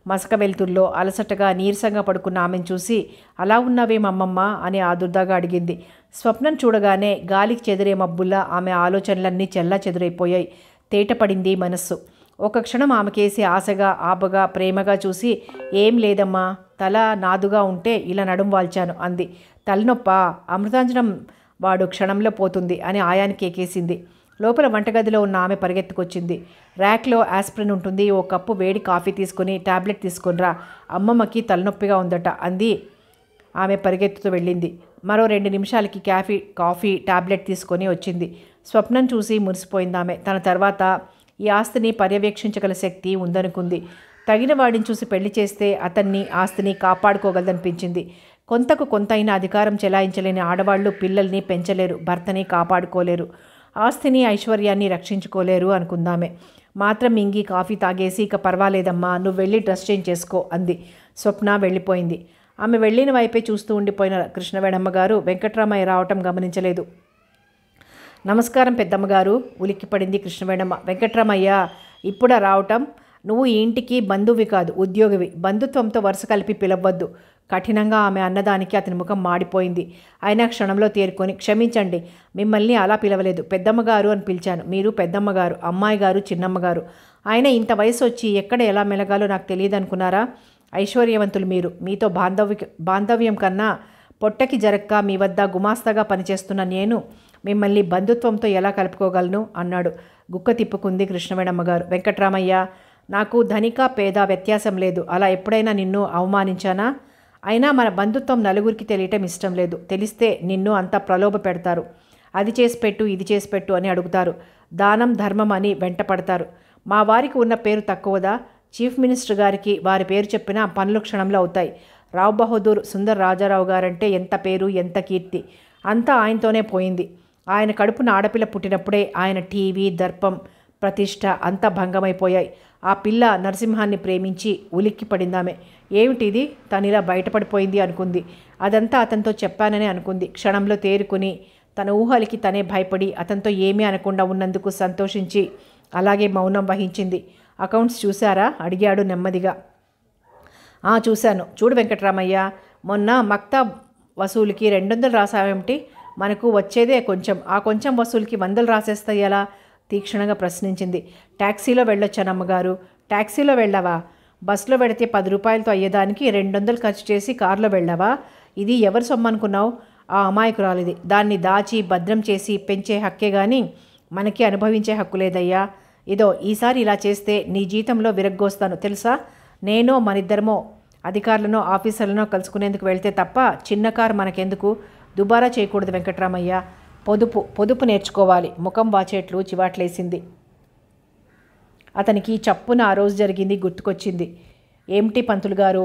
మసక వెలుతుల్లో అలసటగా నీరసంగా పడుకున్న ఆమెను చూసి అలా ఉన్నావేమమ్మమ్మ అని ఆదుర్దాగా అడిగింది స్వప్నం చూడగానే గాలికి చెదిరే మబ్బుల్లా ఆమె ఆలోచనలన్నీ చెల్లా చెదురైపోయాయి తేటపడింది మనస్సు ఒక క్షణం ఆమెకేసి ఆశగా ఆపగా ప్రేమగా చూసి ఏం లేదమ్మా తల నాదుగా ఉంటే ఇలా నడుం వాల్చాను అంది తలనొప్ప అమృతాంజనం వాడు క్షణంలో పోతుంది అని ఆయానికి ఎక్కేసింది లోపల వంటగదిలో ఉన్న ఆమె పరిగెత్తుకొచ్చింది ర్యాక్లో ఆస్ప్రిన్ ఉంటుంది ఓ కప్పు వేడి కాఫీ తీసుకుని టాబ్లెట్ తీసుకునిరా అమ్మమ్మకి తలనొప్పిగా ఉందట అంది ఆమె పరిగెత్తుతూ వెళ్ళింది మరో రెండు నిమిషాలకి క్యాఫీ కాఫీ టాబ్లెట్ తీసుకొని వచ్చింది స్వప్నం చూసి మురిసిపోయింది ఆమె తన తర్వాత ఈ ఆస్తిని పర్యవేక్షించగల శక్తి ఉందనుకుంది తగిన వాడిని చూసి పెళ్లి చేస్తే అతన్ని ఆస్తిని కాపాడుకోగలదనిపించింది కొంతకు కొంత అయినా అధికారం చెలాయించలేని ఆడవాళ్లు పిల్లల్ని పెంచలేరు భర్తని కాపాడుకోలేరు ఆస్తిని ఐశ్వర్యాన్ని రక్షించుకోలేరు అనుకుందామే మాత్రం ఇంగి కాఫీ తాగేసి ఇక పర్వాలేదమ్మా నువ్వు వెళ్ళి డ్రెస్ చేంజ్ చేసుకో అంది స్వప్న వెళ్ళిపోయింది ఆమె వెళ్ళిన వైపే చూస్తూ ఉండిపోయిన కృష్ణవేణమ్మ గారు వెంకట్రామయ్య రావటం గమనించలేదు నమస్కారం పెద్దమ్మగారు ఉలిక్కిపడింది కృష్ణవేణమ్మ వెంకట్రామయ్య ఇప్పుడ రావటం నువ్వు ఈ ఇంటికి బంధువి కాదు ఉద్యోగివి బంధుత్వంతో వరుస కలిపి పిలవద్దు కఠినంగా ఆమె అన్నదానికి అతని ముఖం మాడిపోయింది అయినా క్షణంలో తేరుకొని క్షమించండి మిమ్మల్ని అలా పిలవలేదు పెద్దమ్మగారు అని పిలిచాను మీరు పెద్దమ్మగారు అమ్మాయి గారు చిన్నమ్మగారు ఆయన ఇంత వయసు వచ్చి ఎక్కడ ఎలా మెలగాలో నాకు తెలియదు అనుకున్నారా ఐశ్వర్యవంతులు మీరు మీతో బాంధవ్య బాంధవ్యం కన్నా పొట్టకి జరక్క మీ వద్ద గుమాస్తాగా పనిచేస్తున్న నేను మిమ్మల్ని బంధుత్వంతో ఎలా కలుపుకోగలను అన్నాడు గుక్క తిప్పుకుంది కృష్ణవేణమ్మ గారు వెంకట్రామయ్య నాకు ధనిక పేద వ్యత్యాసం లేదు అలా ఎప్పుడైనా నిన్ను అవమానించానా అయినా మన బంధుత్వం నలుగురికి తెలియటం ఇష్టం లేదు తెలిస్తే నిన్ను అంత ప్రలోభ పెడతారు అది చేసి పెట్టు ఇది చేసి పెట్టు అని అడుగుతారు దానం ధర్మం అని వెంటపడతారు మా వారికి ఉన్న పేరు తక్కువదా చీఫ్ మినిస్టర్ గారికి వారి పేరు చెప్పినా పనులు క్షణంలో అవుతాయి రావ్ బహదూర్ సుందర్ రాజారావు గారంటే ఎంత పేరు ఎంత కీర్తి అంతా ఆయనతోనే పోయింది ఆయన కడుపున ఆడపిల్ల పుట్టినప్పుడే ఆయన టీవీ దర్పం ప్రతిష్ట అంతా భంగమైపోయాయి ఆ పిల్ల నరసింహాన్ని ప్రేమించి ఉలిక్కి పడిందామె ఏమిటిది తను ఇలా బయటపడిపోయింది అనుకుంది అదంతా అతనితో చెప్పానని అనుకుంది క్షణంలో తేరుకుని తన ఊహలకి తనే భయపడి అతనితో ఏమీ అనకుండా ఉన్నందుకు సంతోషించి అలాగే మౌనం వహించింది అకౌంట్స్ చూశారా అడిగాడు నెమ్మదిగా ఆ చూశాను చూడు వెంకట్రామయ్య మొన్న మక్తా వసూలుకి రెండు వందలు రాసావేమిటి మనకు వచ్చేదే కొంచెం ఆ కొంచెం వసూలుకి వందలు రాసేస్తాయి ఎలా తీక్షణంగా ప్రశ్నించింది ట్యాక్సీలో వెళ్ళొచ్చాను అమ్మగారు ట్యాక్సీలో వెళ్ళావా బస్సులో పెడితే పది రూపాయలతో అయ్యేదానికి రెండు వందలు ఖర్చు చేసి కారులో వెళ్ళావా ఇది ఎవరు సొమ్మనుకున్నావు ఆ అమాయకురాలిది దాన్ని దాచి భద్రం చేసి పెంచే హక్కే కానీ మనకి అనుభవించే హక్కు లేదయ్యా ఇదో ఈసారి ఇలా చేస్తే నీ జీతంలో విరగ్గోస్తాను తెలుసా నేనో మనిద్దరమో అధికారులను ఆఫీసర్లను కలుసుకునేందుకు వెళ్తే తప్ప చిన్న కారు మనకెందుకు దుబారా చేయకూడదు వెంకట్రామయ్య పొదుపు పొదుపు నేర్చుకోవాలి ముఖం వాచేట్లు చివాట్లేసింది అతనికి చప్పున ఆ రోజు జరిగింది గుర్తుకొచ్చింది ఏమిటి పంతులు గారు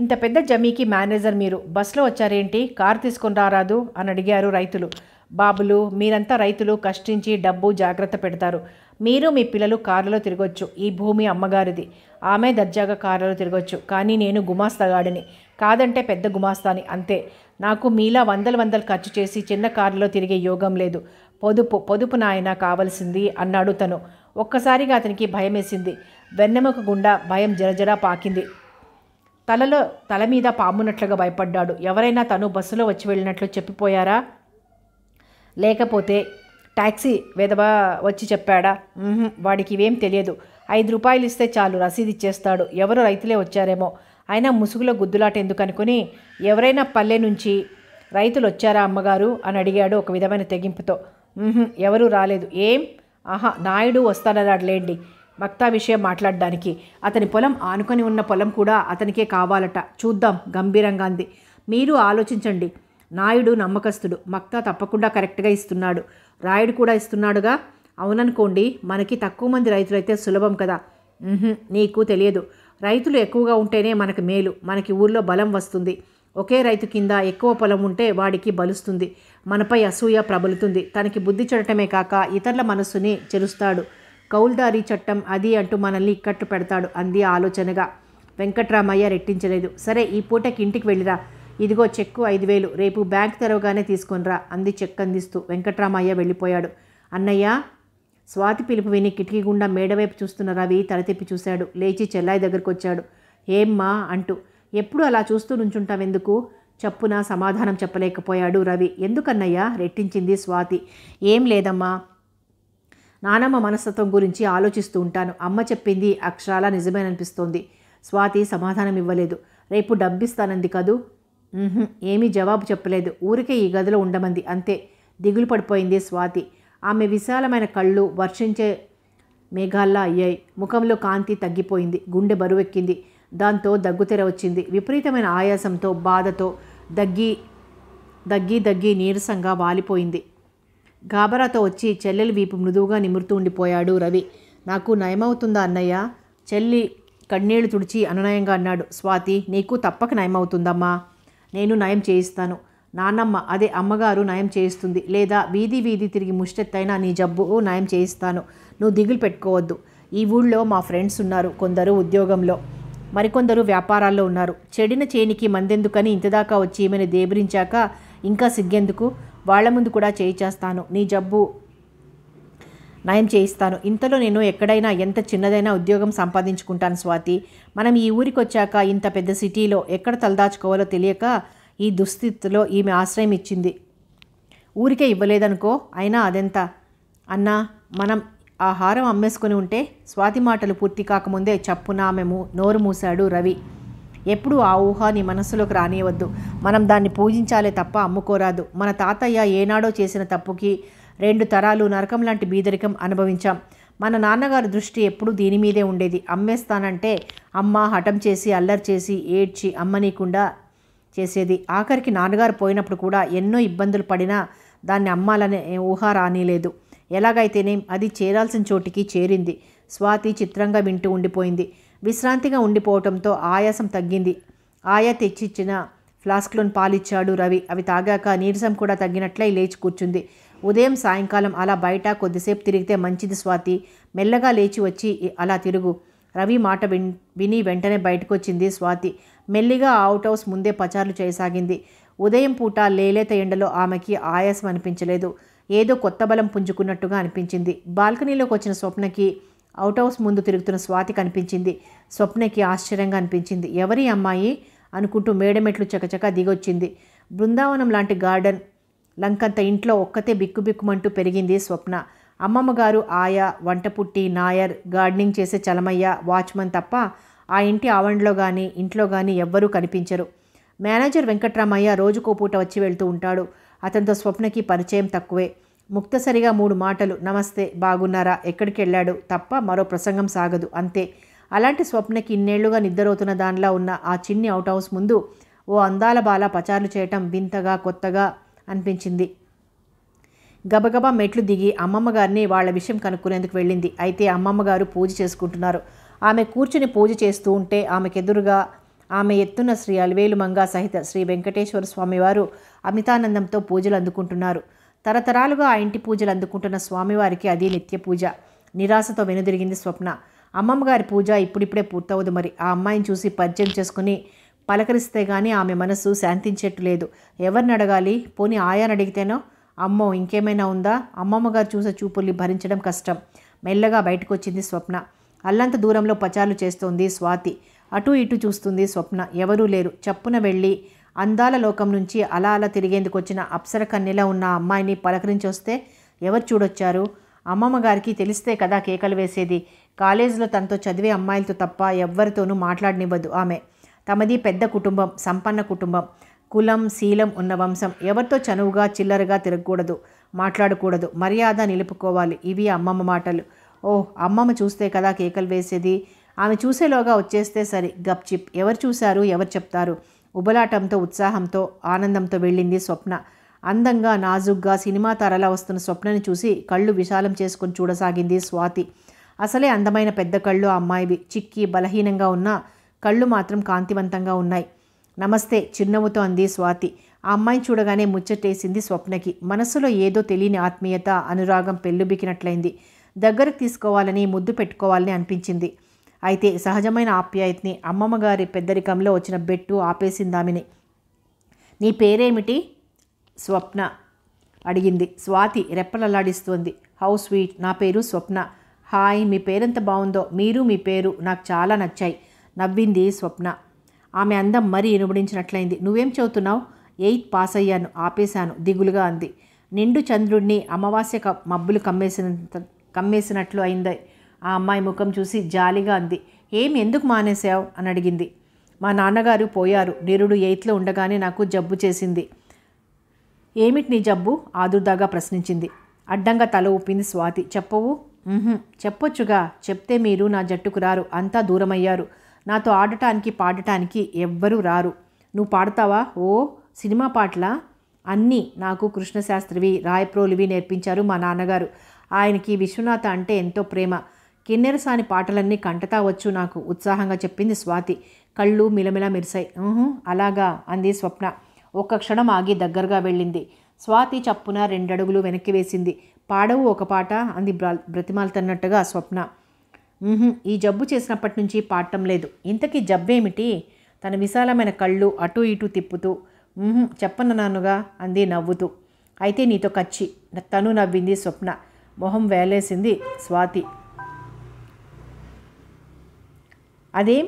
ఇంత పెద్ద జమీకి మేనేజర్ మీరు బస్సులో వచ్చారేంటి కారు తీసుకుని రారాదు అని అడిగారు రైతులు బాబులు మీరంతా రైతులు కష్టించి డబ్బు జాగ్రత్త పెడతారు మీరు మీ పిల్లలు కారులో తిరగొచ్చు ఈ భూమి అమ్మగారిది ఆమె దర్జాగా కారులో తిరగొచ్చు కానీ నేను గుమాస్తాగాడిని కాదంటే పెద్ద గుమాస్తాని అంతే నాకు మీలా వందలు వందలు ఖర్చు చేసి చిన్న కారులో తిరిగే యోగం లేదు పొదుపు పొదుపు నాయన కావలసింది అన్నాడు తను ఒక్కసారిగా అతనికి భయమేసింది వెన్నెముక గుండా భయం జరజరా పాకింది తలలో తల మీద పామునట్లుగా భయపడ్డాడు ఎవరైనా తను బస్సులో వచ్చి వెళ్ళినట్లు చెప్పిపోయారా లేకపోతే ట్యాక్సీ వెదవా వచ్చి చెప్పాడా వాడికి ఇవేం తెలియదు ఐదు రూపాయలు ఇస్తే చాలు రసీదు ఇచ్చేస్తాడు ఎవరు రైతులే వచ్చారేమో అయినా ముసుగులో గుద్దులాట ఎందుకు అనుకుని ఎవరైనా పల్లె నుంచి రైతులు వచ్చారా అమ్మగారు అని అడిగాడు ఒక విధమైన తెగింపుతో ఎవరూ రాలేదు ఏం ఆహా నాయుడు వస్తానన్నాడులేండి భక్తా విషయం మాట్లాడడానికి అతని పొలం ఆనుకొని ఉన్న పొలం కూడా అతనికే కావాలట చూద్దాం గంభీరంగా అంది మీరు ఆలోచించండి నాయుడు నమ్మకస్తుడు మక్తా తప్పకుండా కరెక్ట్గా ఇస్తున్నాడు రాయుడు కూడా ఇస్తున్నాడుగా అవుననుకోండి మనకి తక్కువ మంది రైతులైతే సులభం కదా నీకు తెలియదు రైతులు ఎక్కువగా ఉంటేనే మనకు మేలు మనకి ఊర్లో బలం వస్తుంది ఒకే రైతు కింద ఎక్కువ పొలం ఉంటే వాడికి బలుస్తుంది మనపై అసూయ ప్రబలుతుంది తనకి బుద్ధి చెడటమే కాక ఇతరుల మనస్సుని చెరుస్తాడు కౌల్దారీ చట్టం అది అంటూ మనల్ని ఇక్కట్టు పెడతాడు అంది ఆలోచనగా వెంకట్రామయ్య రెట్టించలేదు సరే ఈ పూటకి ఇంటికి వెళ్ళిరా ఇదిగో చెక్కు ఐదు వేలు రేపు బ్యాంక్ తెరవగానే తీసుకొనిరా అంది చెక్ అందిస్తూ వెంకట్రామయ్య వెళ్ళిపోయాడు అన్నయ్య స్వాతి పిలుపు విని కిటికీ గుండా మేడవైపు చూస్తున్న రవి తలతెప్పి చూశాడు లేచి చెల్లాయి దగ్గరకు వచ్చాడు ఏమ్మా అంటూ ఎప్పుడు అలా చూస్తూ నుంచుంటావెందుకు చప్పున సమాధానం చెప్పలేకపోయాడు రవి ఎందుకన్నయ్యా రెట్టించింది స్వాతి ఏం లేదమ్మా నానమ్మ మనస్తత్వం గురించి ఆలోచిస్తూ ఉంటాను అమ్మ చెప్పింది అక్షరాల నిజమేననిపిస్తోంది స్వాతి సమాధానం ఇవ్వలేదు రేపు డబ్బిస్తానంది కదూ ఏమీ జవాబు చెప్పలేదు ఊరికే ఈ గదిలో ఉండమంది అంతే దిగులు పడిపోయింది స్వాతి ఆమె విశాలమైన కళ్ళు వర్షించే మేఘాల్లా అయ్యాయి ముఖంలో కాంతి తగ్గిపోయింది గుండె బరువెక్కింది దాంతో దగ్గుతెర వచ్చింది విపరీతమైన ఆయాసంతో బాధతో దగ్గి దగ్గి దగ్గి నీరసంగా వాలిపోయింది గాబరాతో వచ్చి చెల్లెలు వీపు మృదువుగా నిమురుతూ ఉండిపోయాడు రవి నాకు నయమవుతుందా అన్నయ్య చెల్లి కన్నీళ్లు తుడిచి అనునయంగా అన్నాడు స్వాతి నీకు తప్పక నయమవుతుందమ్మా నేను నయం చేయిస్తాను నానమ్మ అదే అమ్మగారు నయం చేయిస్తుంది లేదా వీధి వీధి తిరిగి ముష్టెత్తైనా నీ జబ్బు నయం చేయిస్తాను నువ్వు దిగులు పెట్టుకోవద్దు ఈ ఊళ్ళో మా ఫ్రెండ్స్ ఉన్నారు కొందరు ఉద్యోగంలో మరికొందరు వ్యాపారాల్లో ఉన్నారు చెడిన చేనికి మందెందుకని ఇంతదాకా వచ్చి ఈమెను దేబరించాక ఇంకా సిగ్గెందుకు వాళ్ళ ముందు కూడా చేయి చేస్తాను నీ జబ్బు నయం చేయిస్తాను ఇంతలో నేను ఎక్కడైనా ఎంత చిన్నదైనా ఉద్యోగం సంపాదించుకుంటాను స్వాతి మనం ఈ ఊరికి వచ్చాక ఇంత పెద్ద సిటీలో ఎక్కడ తలదాచుకోవాలో తెలియక ఈ దుస్థితిలో ఈమె ఆశ్రయం ఇచ్చింది ఊరికే ఇవ్వలేదనుకో అయినా అదెంత అన్నా మనం ఆ హారం అమ్మేసుకుని ఉంటే స్వాతి మాటలు పూర్తి కాకముందే చప్పున ఆమె నోరు మూశాడు రవి ఎప్పుడు ఆ ఊహ నీ మనస్సులోకి రానివ్వద్దు మనం దాన్ని పూజించాలే తప్ప అమ్ముకోరాదు మన తాతయ్య ఏనాడో చేసిన తప్పుకి రెండు తరాలు నరకం లాంటి బీదరికం అనుభవించాం మన నాన్నగారి దృష్టి ఎప్పుడూ దీని మీదే ఉండేది అమ్మేస్తానంటే అమ్మ హఠం చేసి అల్లరి చేసి ఏడ్చి అమ్మనీయకుండా చేసేది ఆఖరికి నాన్నగారు పోయినప్పుడు కూడా ఎన్నో ఇబ్బందులు పడినా దాన్ని అమ్మాలనే ఊహ రానిలేదు ఎలాగైతేనే అది చేరాల్సిన చోటికి చేరింది స్వాతి చిత్రంగా వింటూ ఉండిపోయింది విశ్రాంతిగా ఉండిపోవటంతో ఆయాసం తగ్గింది ఆయా తెచ్చిచ్చిన ఫ్లాస్క్లోని పాలిచ్చాడు రవి అవి తాగాక నీరసం కూడా తగ్గినట్లే లేచి కూర్చుంది ఉదయం సాయంకాలం అలా బయట కొద్దిసేపు తిరిగితే మంచిది స్వాతి మెల్లగా లేచి వచ్చి అలా తిరుగు రవి మాట విని వెంటనే బయటకు వచ్చింది స్వాతి మెల్లిగా అవుట్ హౌస్ ముందే పచారులు చేయసాగింది ఉదయం పూట లేలేత ఎండలో ఆమెకి ఆయాసం అనిపించలేదు ఏదో కొత్త బలం పుంజుకున్నట్టుగా అనిపించింది బాల్కనీలోకి వచ్చిన స్వప్నకి అవుట్ హౌస్ ముందు తిరుగుతున్న స్వాతి కనిపించింది స్వప్నకి ఆశ్చర్యంగా అనిపించింది ఎవరి అమ్మాయి అనుకుంటూ మేడమెట్లు చకచక దిగొచ్చింది బృందావనం లాంటి గార్డెన్ లంకంత ఇంట్లో ఒక్కతే బిక్కుబిక్కుమంటూ పెరిగింది స్వప్న అమ్మమ్మగారు ఆయా వంటపుట్టి నాయర్ గార్డెనింగ్ చేసే చలమయ్య వాచ్మన్ తప్ప ఆ ఇంటి ఆవరణలో కానీ ఇంట్లో కానీ ఎవ్వరూ కనిపించరు మేనేజర్ వెంకట్రామయ్య రోజుకో పూట వచ్చి వెళ్తూ ఉంటాడు అతనితో స్వప్నకి పరిచయం తక్కువే ముక్తసరిగా మూడు మాటలు నమస్తే బాగున్నారా ఎక్కడికి వెళ్ళాడు తప్ప మరో ప్రసంగం సాగదు అంతే అలాంటి స్వప్నకి ఇన్నేళ్లుగా నిద్రవుతున్న దానిలా ఉన్న ఆ చిన్ని అవుట్ హౌస్ ముందు ఓ అందాల బాల పచారులు చేయటం వింతగా కొత్తగా అనిపించింది గబగబా మెట్లు దిగి అమ్మమ్మగారిని వాళ్ళ విషయం కనుక్కునేందుకు వెళ్ళింది అయితే అమ్మమ్మగారు పూజ చేసుకుంటున్నారు ఆమె కూర్చుని పూజ చేస్తూ ఉంటే ఆమెకెదురుగా ఆమె ఎత్తున శ్రీ అలివేలు మంగ సహిత శ్రీ వెంకటేశ్వర స్వామివారు అమితానందంతో పూజలు అందుకుంటున్నారు తరతరాలుగా ఆ ఇంటి పూజలు అందుకుంటున్న స్వామివారికి అది నిత్య పూజ నిరాశతో వెనుదిరిగింది స్వప్న అమ్మమ్మగారి పూజ ఇప్పుడిప్పుడే పూర్తవదు మరి ఆ అమ్మాయిని చూసి పరిచయం చేసుకుని పలకరిస్తే కానీ ఆమె మనసు శాంతించేట్టు లేదు ఎవరిని అడగాలి పోని ఆయాని అడిగితేనో అమ్మో ఇంకేమైనా ఉందా అమ్మమ్మగారు చూసే చూపుల్ని భరించడం కష్టం మెల్లగా బయటకు వచ్చింది స్వప్న అల్లంత దూరంలో పచారు చేస్తోంది స్వాతి అటు ఇటు చూస్తుంది స్వప్న ఎవరూ లేరు చప్పున వెళ్ళి అందాల లోకం నుంచి అలా అలా తిరిగేందుకు వచ్చిన అప్సర కన్నెలా ఉన్న అమ్మాయిని పలకరించి వస్తే ఎవరు చూడొచ్చారు అమ్మమ్మ గారికి తెలిస్తే కదా కేకలు వేసేది కాలేజీలో తనతో చదివే అమ్మాయిలతో తప్ప ఎవ్వరితోనూ మాట్లాడనివ్వదు ఆమె తమది పెద్ద కుటుంబం సంపన్న కుటుంబం కులం శీలం ఉన్న వంశం ఎవరితో చనువుగా చిల్లరగా తిరగకూడదు మాట్లాడకూడదు మర్యాద నిలుపుకోవాలి ఇవి అమ్మమ్మ మాటలు ఓ అమ్మమ్మ చూస్తే కదా కేకలు వేసేది ఆమె చూసేలోగా వచ్చేస్తే సరే గప్చిప్ ఎవరు చూశారు ఎవరు చెప్తారు ఉబలాటంతో ఉత్సాహంతో ఆనందంతో వెళ్ళింది స్వప్న అందంగా నాజుగ్గా సినిమా తరలా వస్తున్న స్వప్నని చూసి కళ్ళు విశాలం చేసుకుని చూడసాగింది స్వాతి అసలే అందమైన పెద్ద కళ్ళు ఆ అమ్మాయివి చిక్కి బలహీనంగా ఉన్న కళ్ళు మాత్రం కాంతివంతంగా ఉన్నాయి నమస్తే చిన్నవ్వుతో అంది స్వాతి ఆ అమ్మాయిని చూడగానే ముచ్చటేసింది స్వప్నకి మనసులో ఏదో తెలియని ఆత్మీయత అనురాగం బికినట్లయింది దగ్గరకు తీసుకోవాలని ముద్దు పెట్టుకోవాలని అనిపించింది అయితే సహజమైన ఆప్యాయతని అమ్మమ్మగారి పెద్దరికంలో వచ్చిన బెట్టు ఆపేసిందామిని నీ పేరేమిటి స్వప్న అడిగింది స్వాతి రెప్పలలాడిస్తోంది హౌ స్వీట్ నా పేరు స్వప్న హాయ్ మీ పేరెంత బాగుందో మీరు మీ పేరు నాకు చాలా నచ్చాయి నవ్వింది స్వప్న ఆమె అందం మరీ ఇనుబడించినట్లయింది నువ్వేం చదువుతున్నావు ఎయిత్ పాస్ అయ్యాను ఆపేశాను దిగులుగా అంది నిండు చంద్రుడిని అమావాస్య మబ్బులు కమ్మేసినంత కమ్మేసినట్లు అయింది ఆ అమ్మాయి ముఖం చూసి జాలిగా అంది ఏమి ఎందుకు మానేశావు అని అడిగింది మా నాన్నగారు పోయారు నిరుడు ఎయిత్లో ఉండగానే నాకు జబ్బు చేసింది ఏమిటి నీ జబ్బు ఆదుర్దాగా ప్రశ్నించింది అడ్డంగా తల ఊపింది స్వాతి చెప్పవు చెప్పొచ్చుగా చెప్తే మీరు నా జట్టుకు రారు అంతా దూరమయ్యారు నాతో ఆడటానికి పాడటానికి ఎవ్వరూ రారు నువ్వు పాడతావా ఓ సినిమా పాటలా అన్నీ నాకు కృష్ణశాస్త్రివి రాయప్రోలివి నేర్పించారు మా నాన్నగారు ఆయనకి విశ్వనాథ అంటే ఎంతో ప్రేమ కిన్నెరసాని పాటలన్నీ కంటతా వచ్చు నాకు ఉత్సాహంగా చెప్పింది స్వాతి కళ్ళు మిలమిల మెరిసాయి అలాగా అంది స్వప్న ఒక్క క్షణం ఆగి దగ్గరగా వెళ్ళింది స్వాతి చప్పున రెండడుగులు వెనక్కి వేసింది పాడవు ఒక పాట అంది బ్ర బ్రతిమాలతన్నట్టుగా స్వప్న ఈ జబ్బు చేసినప్పటి నుంచి పాడటం లేదు ఇంతకీ జబ్బేమిటి తన విశాలమైన కళ్ళు అటూ ఇటూ తిప్పుతూ చెప్పనన్నానుగా అంది నవ్వుతూ అయితే నీతో కచ్చి తను నవ్వింది స్వప్న మొహం వేలేసింది స్వాతి అదేం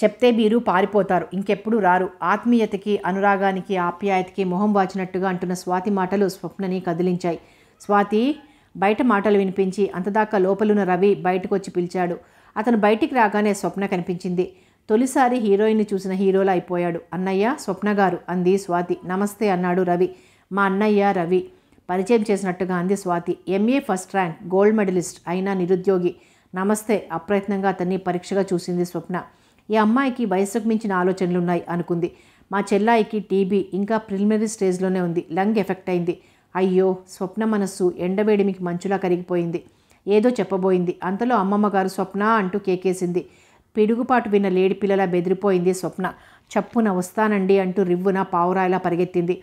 చెప్తే మీరు పారిపోతారు ఇంకెప్పుడు రారు ఆత్మీయతకి అనురాగానికి ఆప్యాయతకి మొహం వాచినట్టుగా అంటున్న స్వాతి మాటలు స్వప్నని కదిలించాయి స్వాతి బయట మాటలు వినిపించి అంతదాకా లోపలున్న రవి బయటకు వచ్చి పిలిచాడు అతను బయటికి రాగానే స్వప్న కనిపించింది తొలిసారి హీరోయిన్ని చూసిన హీరోలా అయిపోయాడు అన్నయ్య స్వప్న గారు అంది స్వాతి నమస్తే అన్నాడు రవి మా అన్నయ్య రవి పరిచయం చేసినట్టుగా అంది Swathi MA first rank gold medallist అయినా నిరుద్యోగి నమస్తే అప్రయత్నంగా అతన్ని పరీక్షగా చూసింది స్వప్న ఈ అమ్మాయికి వయసుకు మించిన ఆలోచనలున్నాయి అనుకుంది మా చెల్లాయికి టీబీ ఇంకా ప్రిలిమినరీ స్టేజ్లోనే ఉంది లంగ్ ఎఫెక్ట్ అయింది అయ్యో స్వప్న మనస్సు ఎండవేడిమికి మంచులా కరిగిపోయింది ఏదో చెప్పబోయింది అంతలో అమ్మమ్మగారు స్వప్న అంటూ కేకేసింది పిడుగుపాటు విన్న లేడి పిల్లలా బెదిరిపోయింది స్వప్న చప్పున వస్తానండి అంటూ రివ్వున పావురాయిలా పరిగెత్తింది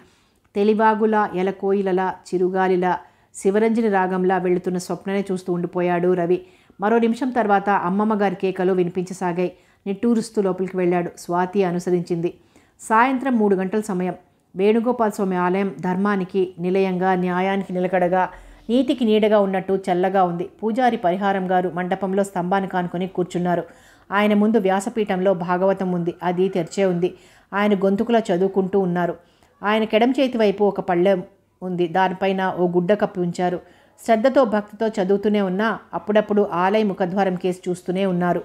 తెలివాగులా ఎలకోయిలలా చిరుగాలిలా శివరంజని రాగంలా వెళుతున్న స్వప్ననే చూస్తూ ఉండిపోయాడు రవి మరో నిమిషం తర్వాత అమ్మమ్మ గారి కేకలు వినిపించసాగాయి నిట్టూరుస్తూ లోపలికి వెళ్ళాడు స్వాతి అనుసరించింది సాయంత్రం మూడు గంటల సమయం వేణుగోపాల స్వామి ఆలయం ధర్మానికి నిలయంగా న్యాయానికి నిలకడగా నీతికి నీడగా ఉన్నట్టు చల్లగా ఉంది పూజారి పరిహారం గారు మండపంలో స్తంభాన్ని కానుకొని కూర్చున్నారు ఆయన ముందు వ్యాసపీఠంలో భాగవతం ఉంది అది తెరిచే ఉంది ఆయన గొంతుకులా చదువుకుంటూ ఉన్నారు ఆయన కెడం చేతి వైపు ఒక పళ్ళెం ఉంది దానిపైన ఓ గుడ్డ కప్పి ఉంచారు శ్రద్ధతో భక్తితో చదువుతూనే ఉన్నా అప్పుడప్పుడు ఆలయ ముఖద్వారం కేసు చూస్తూనే ఉన్నారు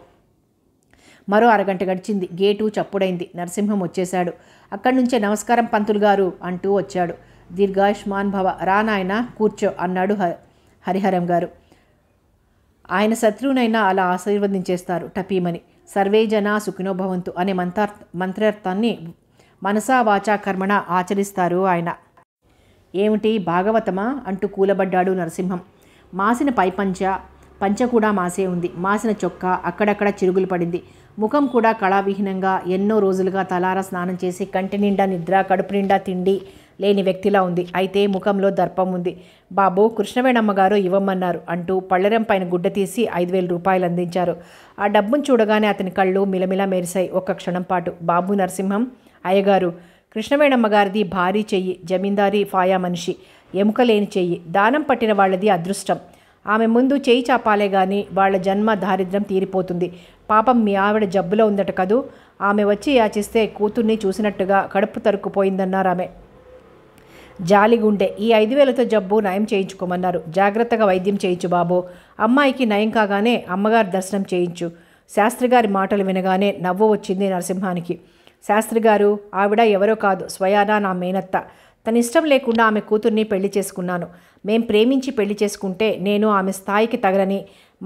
మరో అరగంట గడిచింది గేటు చప్పుడైంది నరసింహం వచ్చేశాడు అక్కడి నుంచే నమస్కారం పంతులు గారు అంటూ వచ్చాడు దీర్ఘాయుష్మాన్ భవ రా నాయన కూర్చో అన్నాడు హరిహరం గారు ఆయన శత్రువునైనా అలా ఆశీర్వదించేస్తారు టపీమని సర్వే జనా సుఖినోభవంతు అనే మంత్ర మంత్రార్థాన్ని మనసా వాచా కర్మణ ఆచరిస్తారు ఆయన ఏమిటి భాగవతమా అంటూ కూలబడ్డాడు నరసింహం మాసిన పైపంచ పంచ కూడా మాసే ఉంది మాసిన చొక్క అక్కడక్కడ చిరుగులు పడింది ముఖం కూడా కళావిహీనంగా ఎన్నో రోజులుగా తలారా స్నానం చేసి కంటి నిండా నిద్ర కడుపు నిండా తిండి లేని వ్యక్తిలా ఉంది అయితే ముఖంలో దర్పం ఉంది బాబు కృష్ణవేణమ్మ గారు ఇవ్వమన్నారు అంటూ పళ్ళెరం పైన గుడ్డ తీసి ఐదు వేల రూపాయలు అందించారు ఆ డబ్బును చూడగానే అతని కళ్ళు మిలమిలా మెరిశాయి ఒక్క క్షణం పాటు బాబు నరసింహం అయ్యగారు కృష్ణవేణమ్మ గారిది భారీ చెయ్యి జమీందారీ ఫాయా మనిషి ఎముక లేని చెయ్యి దానం పట్టిన వాళ్ళది అదృష్టం ఆమె ముందు చేయి చాపాలే గాని వాళ్ళ జన్మ దారిద్ర్యం తీరిపోతుంది పాపం మీ ఆవిడ జబ్బులో ఉందట కదూ ఆమె వచ్చి యాచిస్తే కూతుర్ని చూసినట్టుగా కడుపు తరుక్కుపోయిందన్నారు ఆమె జాలిగుండె ఈ ఐదు వేలతో జబ్బు నయం చేయించుకోమన్నారు జాగ్రత్తగా వైద్యం చేయించు బాబు అమ్మాయికి నయం కాగానే అమ్మగారి దర్శనం చేయించు శాస్త్రి గారి మాటలు వినగానే నవ్వు వచ్చింది నరసింహానికి శాస్త్రి గారు ఆవిడ ఎవరో కాదు స్వయానా నా మేనత్త తన ఇష్టం లేకుండా ఆమె కూతుర్ని పెళ్లి చేసుకున్నాను మేం ప్రేమించి పెళ్లి చేసుకుంటే నేను ఆమె స్థాయికి తగలని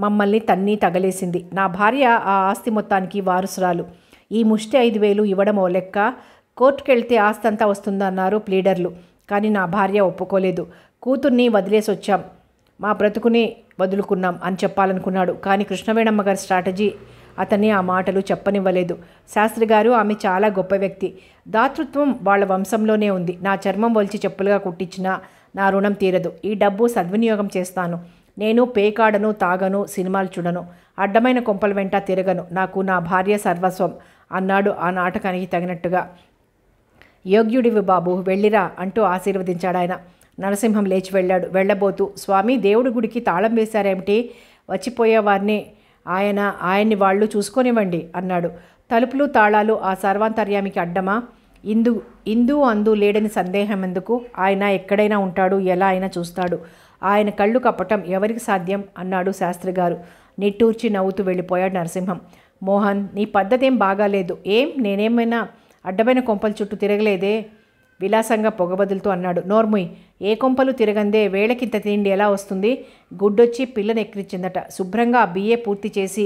మమ్మల్ని తన్ని తగలేసింది నా భార్య ఆ ఆస్తి మొత్తానికి వారసురాలు ఈ ముష్టి ఐదు వేలు ఇవ్వడం ఓ లెక్క కోర్టుకెళ్తే ఆస్తి అంతా వస్తుందన్నారు ప్లీడర్లు కానీ నా భార్య ఒప్పుకోలేదు కూతుర్ని వదిలేసి వచ్చాం మా బ్రతుకుని వదులుకున్నాం అని చెప్పాలనుకున్నాడు కానీ కృష్ణవేణమ్మ గారి స్ట్రాటజీ అతన్ని ఆ మాటలు చెప్పనివ్వలేదు శాస్త్రి గారు ఆమె చాలా గొప్ప వ్యక్తి దాతృత్వం వాళ్ళ వంశంలోనే ఉంది నా చర్మం వలిచి చెప్పులుగా కుట్టించినా నా రుణం తీరదు ఈ డబ్బు సద్వినియోగం చేస్తాను నేను పేకాడను తాగను సినిమాలు చూడను అడ్డమైన కొంపల వెంట తిరగను నాకు నా భార్య సర్వస్వం అన్నాడు ఆ నాటకానికి తగినట్టుగా యోగ్యుడివి బాబు వెళ్ళిరా అంటూ ఆశీర్వదించాడు ఆయన నరసింహం లేచి వెళ్ళాడు వెళ్ళబోతూ స్వామి దేవుడి గుడికి తాళం వేశారేమిటి వచ్చిపోయేవారిని ఆయన ఆయన్ని వాళ్ళు చూసుకొనివ్వండి అన్నాడు తలుపులు తాళాలు ఆ సర్వాంతర్యామికి అడ్డమా ఇందు ఇందు అందు లేడని సందేహం ఎందుకు ఆయన ఎక్కడైనా ఉంటాడు ఎలా అయినా చూస్తాడు ఆయన కళ్ళు కప్పటం ఎవరికి సాధ్యం అన్నాడు శాస్త్రి గారు నిట్టూర్చి నవ్వుతూ వెళ్ళిపోయాడు నరసింహం మోహన్ నీ పద్ధతి ఏం బాగాలేదు ఏం నేనేమైనా అడ్డమైన కొంపల చుట్టూ తిరగలేదే విలాసంగా పొగబదులుతూ అన్నాడు నోర్ముయ్ ఏ కొంపలు తిరగందే వేళకింత తిండి ఎలా వస్తుంది గుడ్డొచ్చి పిల్లని ఎక్కిరించిందట శుభ్రంగా బిఏ పూర్తి చేసి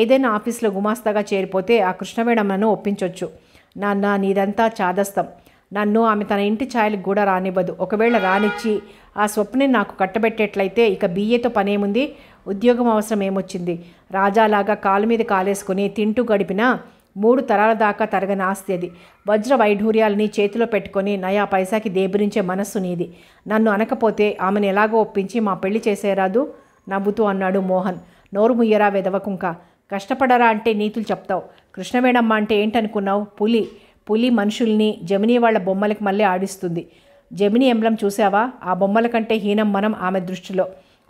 ఏదైనా ఆఫీస్లో గుమాస్తాగా చేరిపోతే ఆ కృష్ణమేడమ్మను ఒప్పించవచ్చు నాన్న నీదంతా చాదస్తం నన్ను ఆమె తన ఇంటి ఛాయలకు కూడా రానివ్వదు ఒకవేళ రానిచ్చి ఆ స్వప్ని నాకు కట్టబెట్టేట్లయితే ఇక బీఏతో పనేముంది ఉద్యోగం అవసరం ఏమొచ్చింది రాజాలాగా కాలు మీద కాలేసుకుని తింటూ గడిపినా మూడు తరాల దాకా తరగని ఆస్తి అది వజ్ర వైఢూర్యాలని చేతిలో పెట్టుకొని నయా పైసాకి దేబురించే మనస్సు నీది నన్ను అనకపోతే ఆమెను ఎలాగో ఒప్పించి మా పెళ్లి చేసేరాదు నవ్వుతూ అన్నాడు మోహన్ నోరు ముయ్యరా వెదవకుంక కష్టపడరా అంటే నీతులు చెప్తావు కృష్ణవేణమ్మ అంటే ఏంటనుకున్నావు పులి పులి మనుషుల్ని జమినీ వాళ్ళ బొమ్మలకు మళ్ళీ ఆడిస్తుంది జమినీ ఎంబ్లం చూసావా ఆ బొమ్మల కంటే హీనం మనం ఆమె దృష్టిలో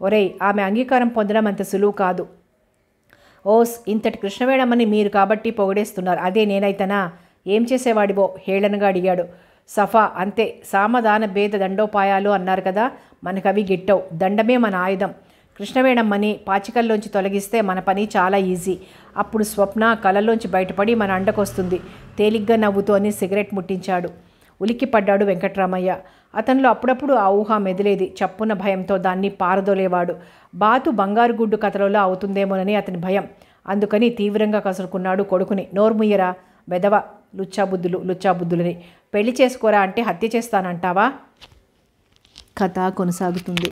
ఒరేయ్ ఆమె అంగీకారం పొందడం అంత సులువు కాదు ఓస్ ఇంతటి కృష్ణవేణమ్మని మీరు కాబట్టి పొగడేస్తున్నారు అదే నేనైతనా ఏం చేసేవాడివో హేళనగా అడిగాడు సఫా అంతే సామధాన భేద దండోపాయాలు అన్నారు కదా మనకవి గిట్టవు దండమే మన ఆయుధం కృష్ణవేణమ్మని పాచికల్లోంచి తొలగిస్తే మన పని చాలా ఈజీ అప్పుడు స్వప్న కలలోంచి బయటపడి మన అండకొస్తుంది తేలిగ్గా నవ్వుతూ అని సిగరెట్ ముట్టించాడు ఉలిక్కిపడ్డాడు వెంకట్రామయ్య అతనిలో అప్పుడప్పుడు ఆ ఊహ మెదిలేది చప్పున భయంతో దాన్ని పారదోలేవాడు బాతు బంగారు గుడ్డు కథలలో అవుతుందేమోనని అతని భయం అందుకని తీవ్రంగా కసురుకున్నాడు కొడుకుని నోర్ముయ్యరా బెదవ లుచ్చాబుద్ధులు లుచ్చాబుద్ధులని పెళ్లి చేసుకోరా అంటే హత్య చేస్తానంటావా కథ కొనసాగుతుంది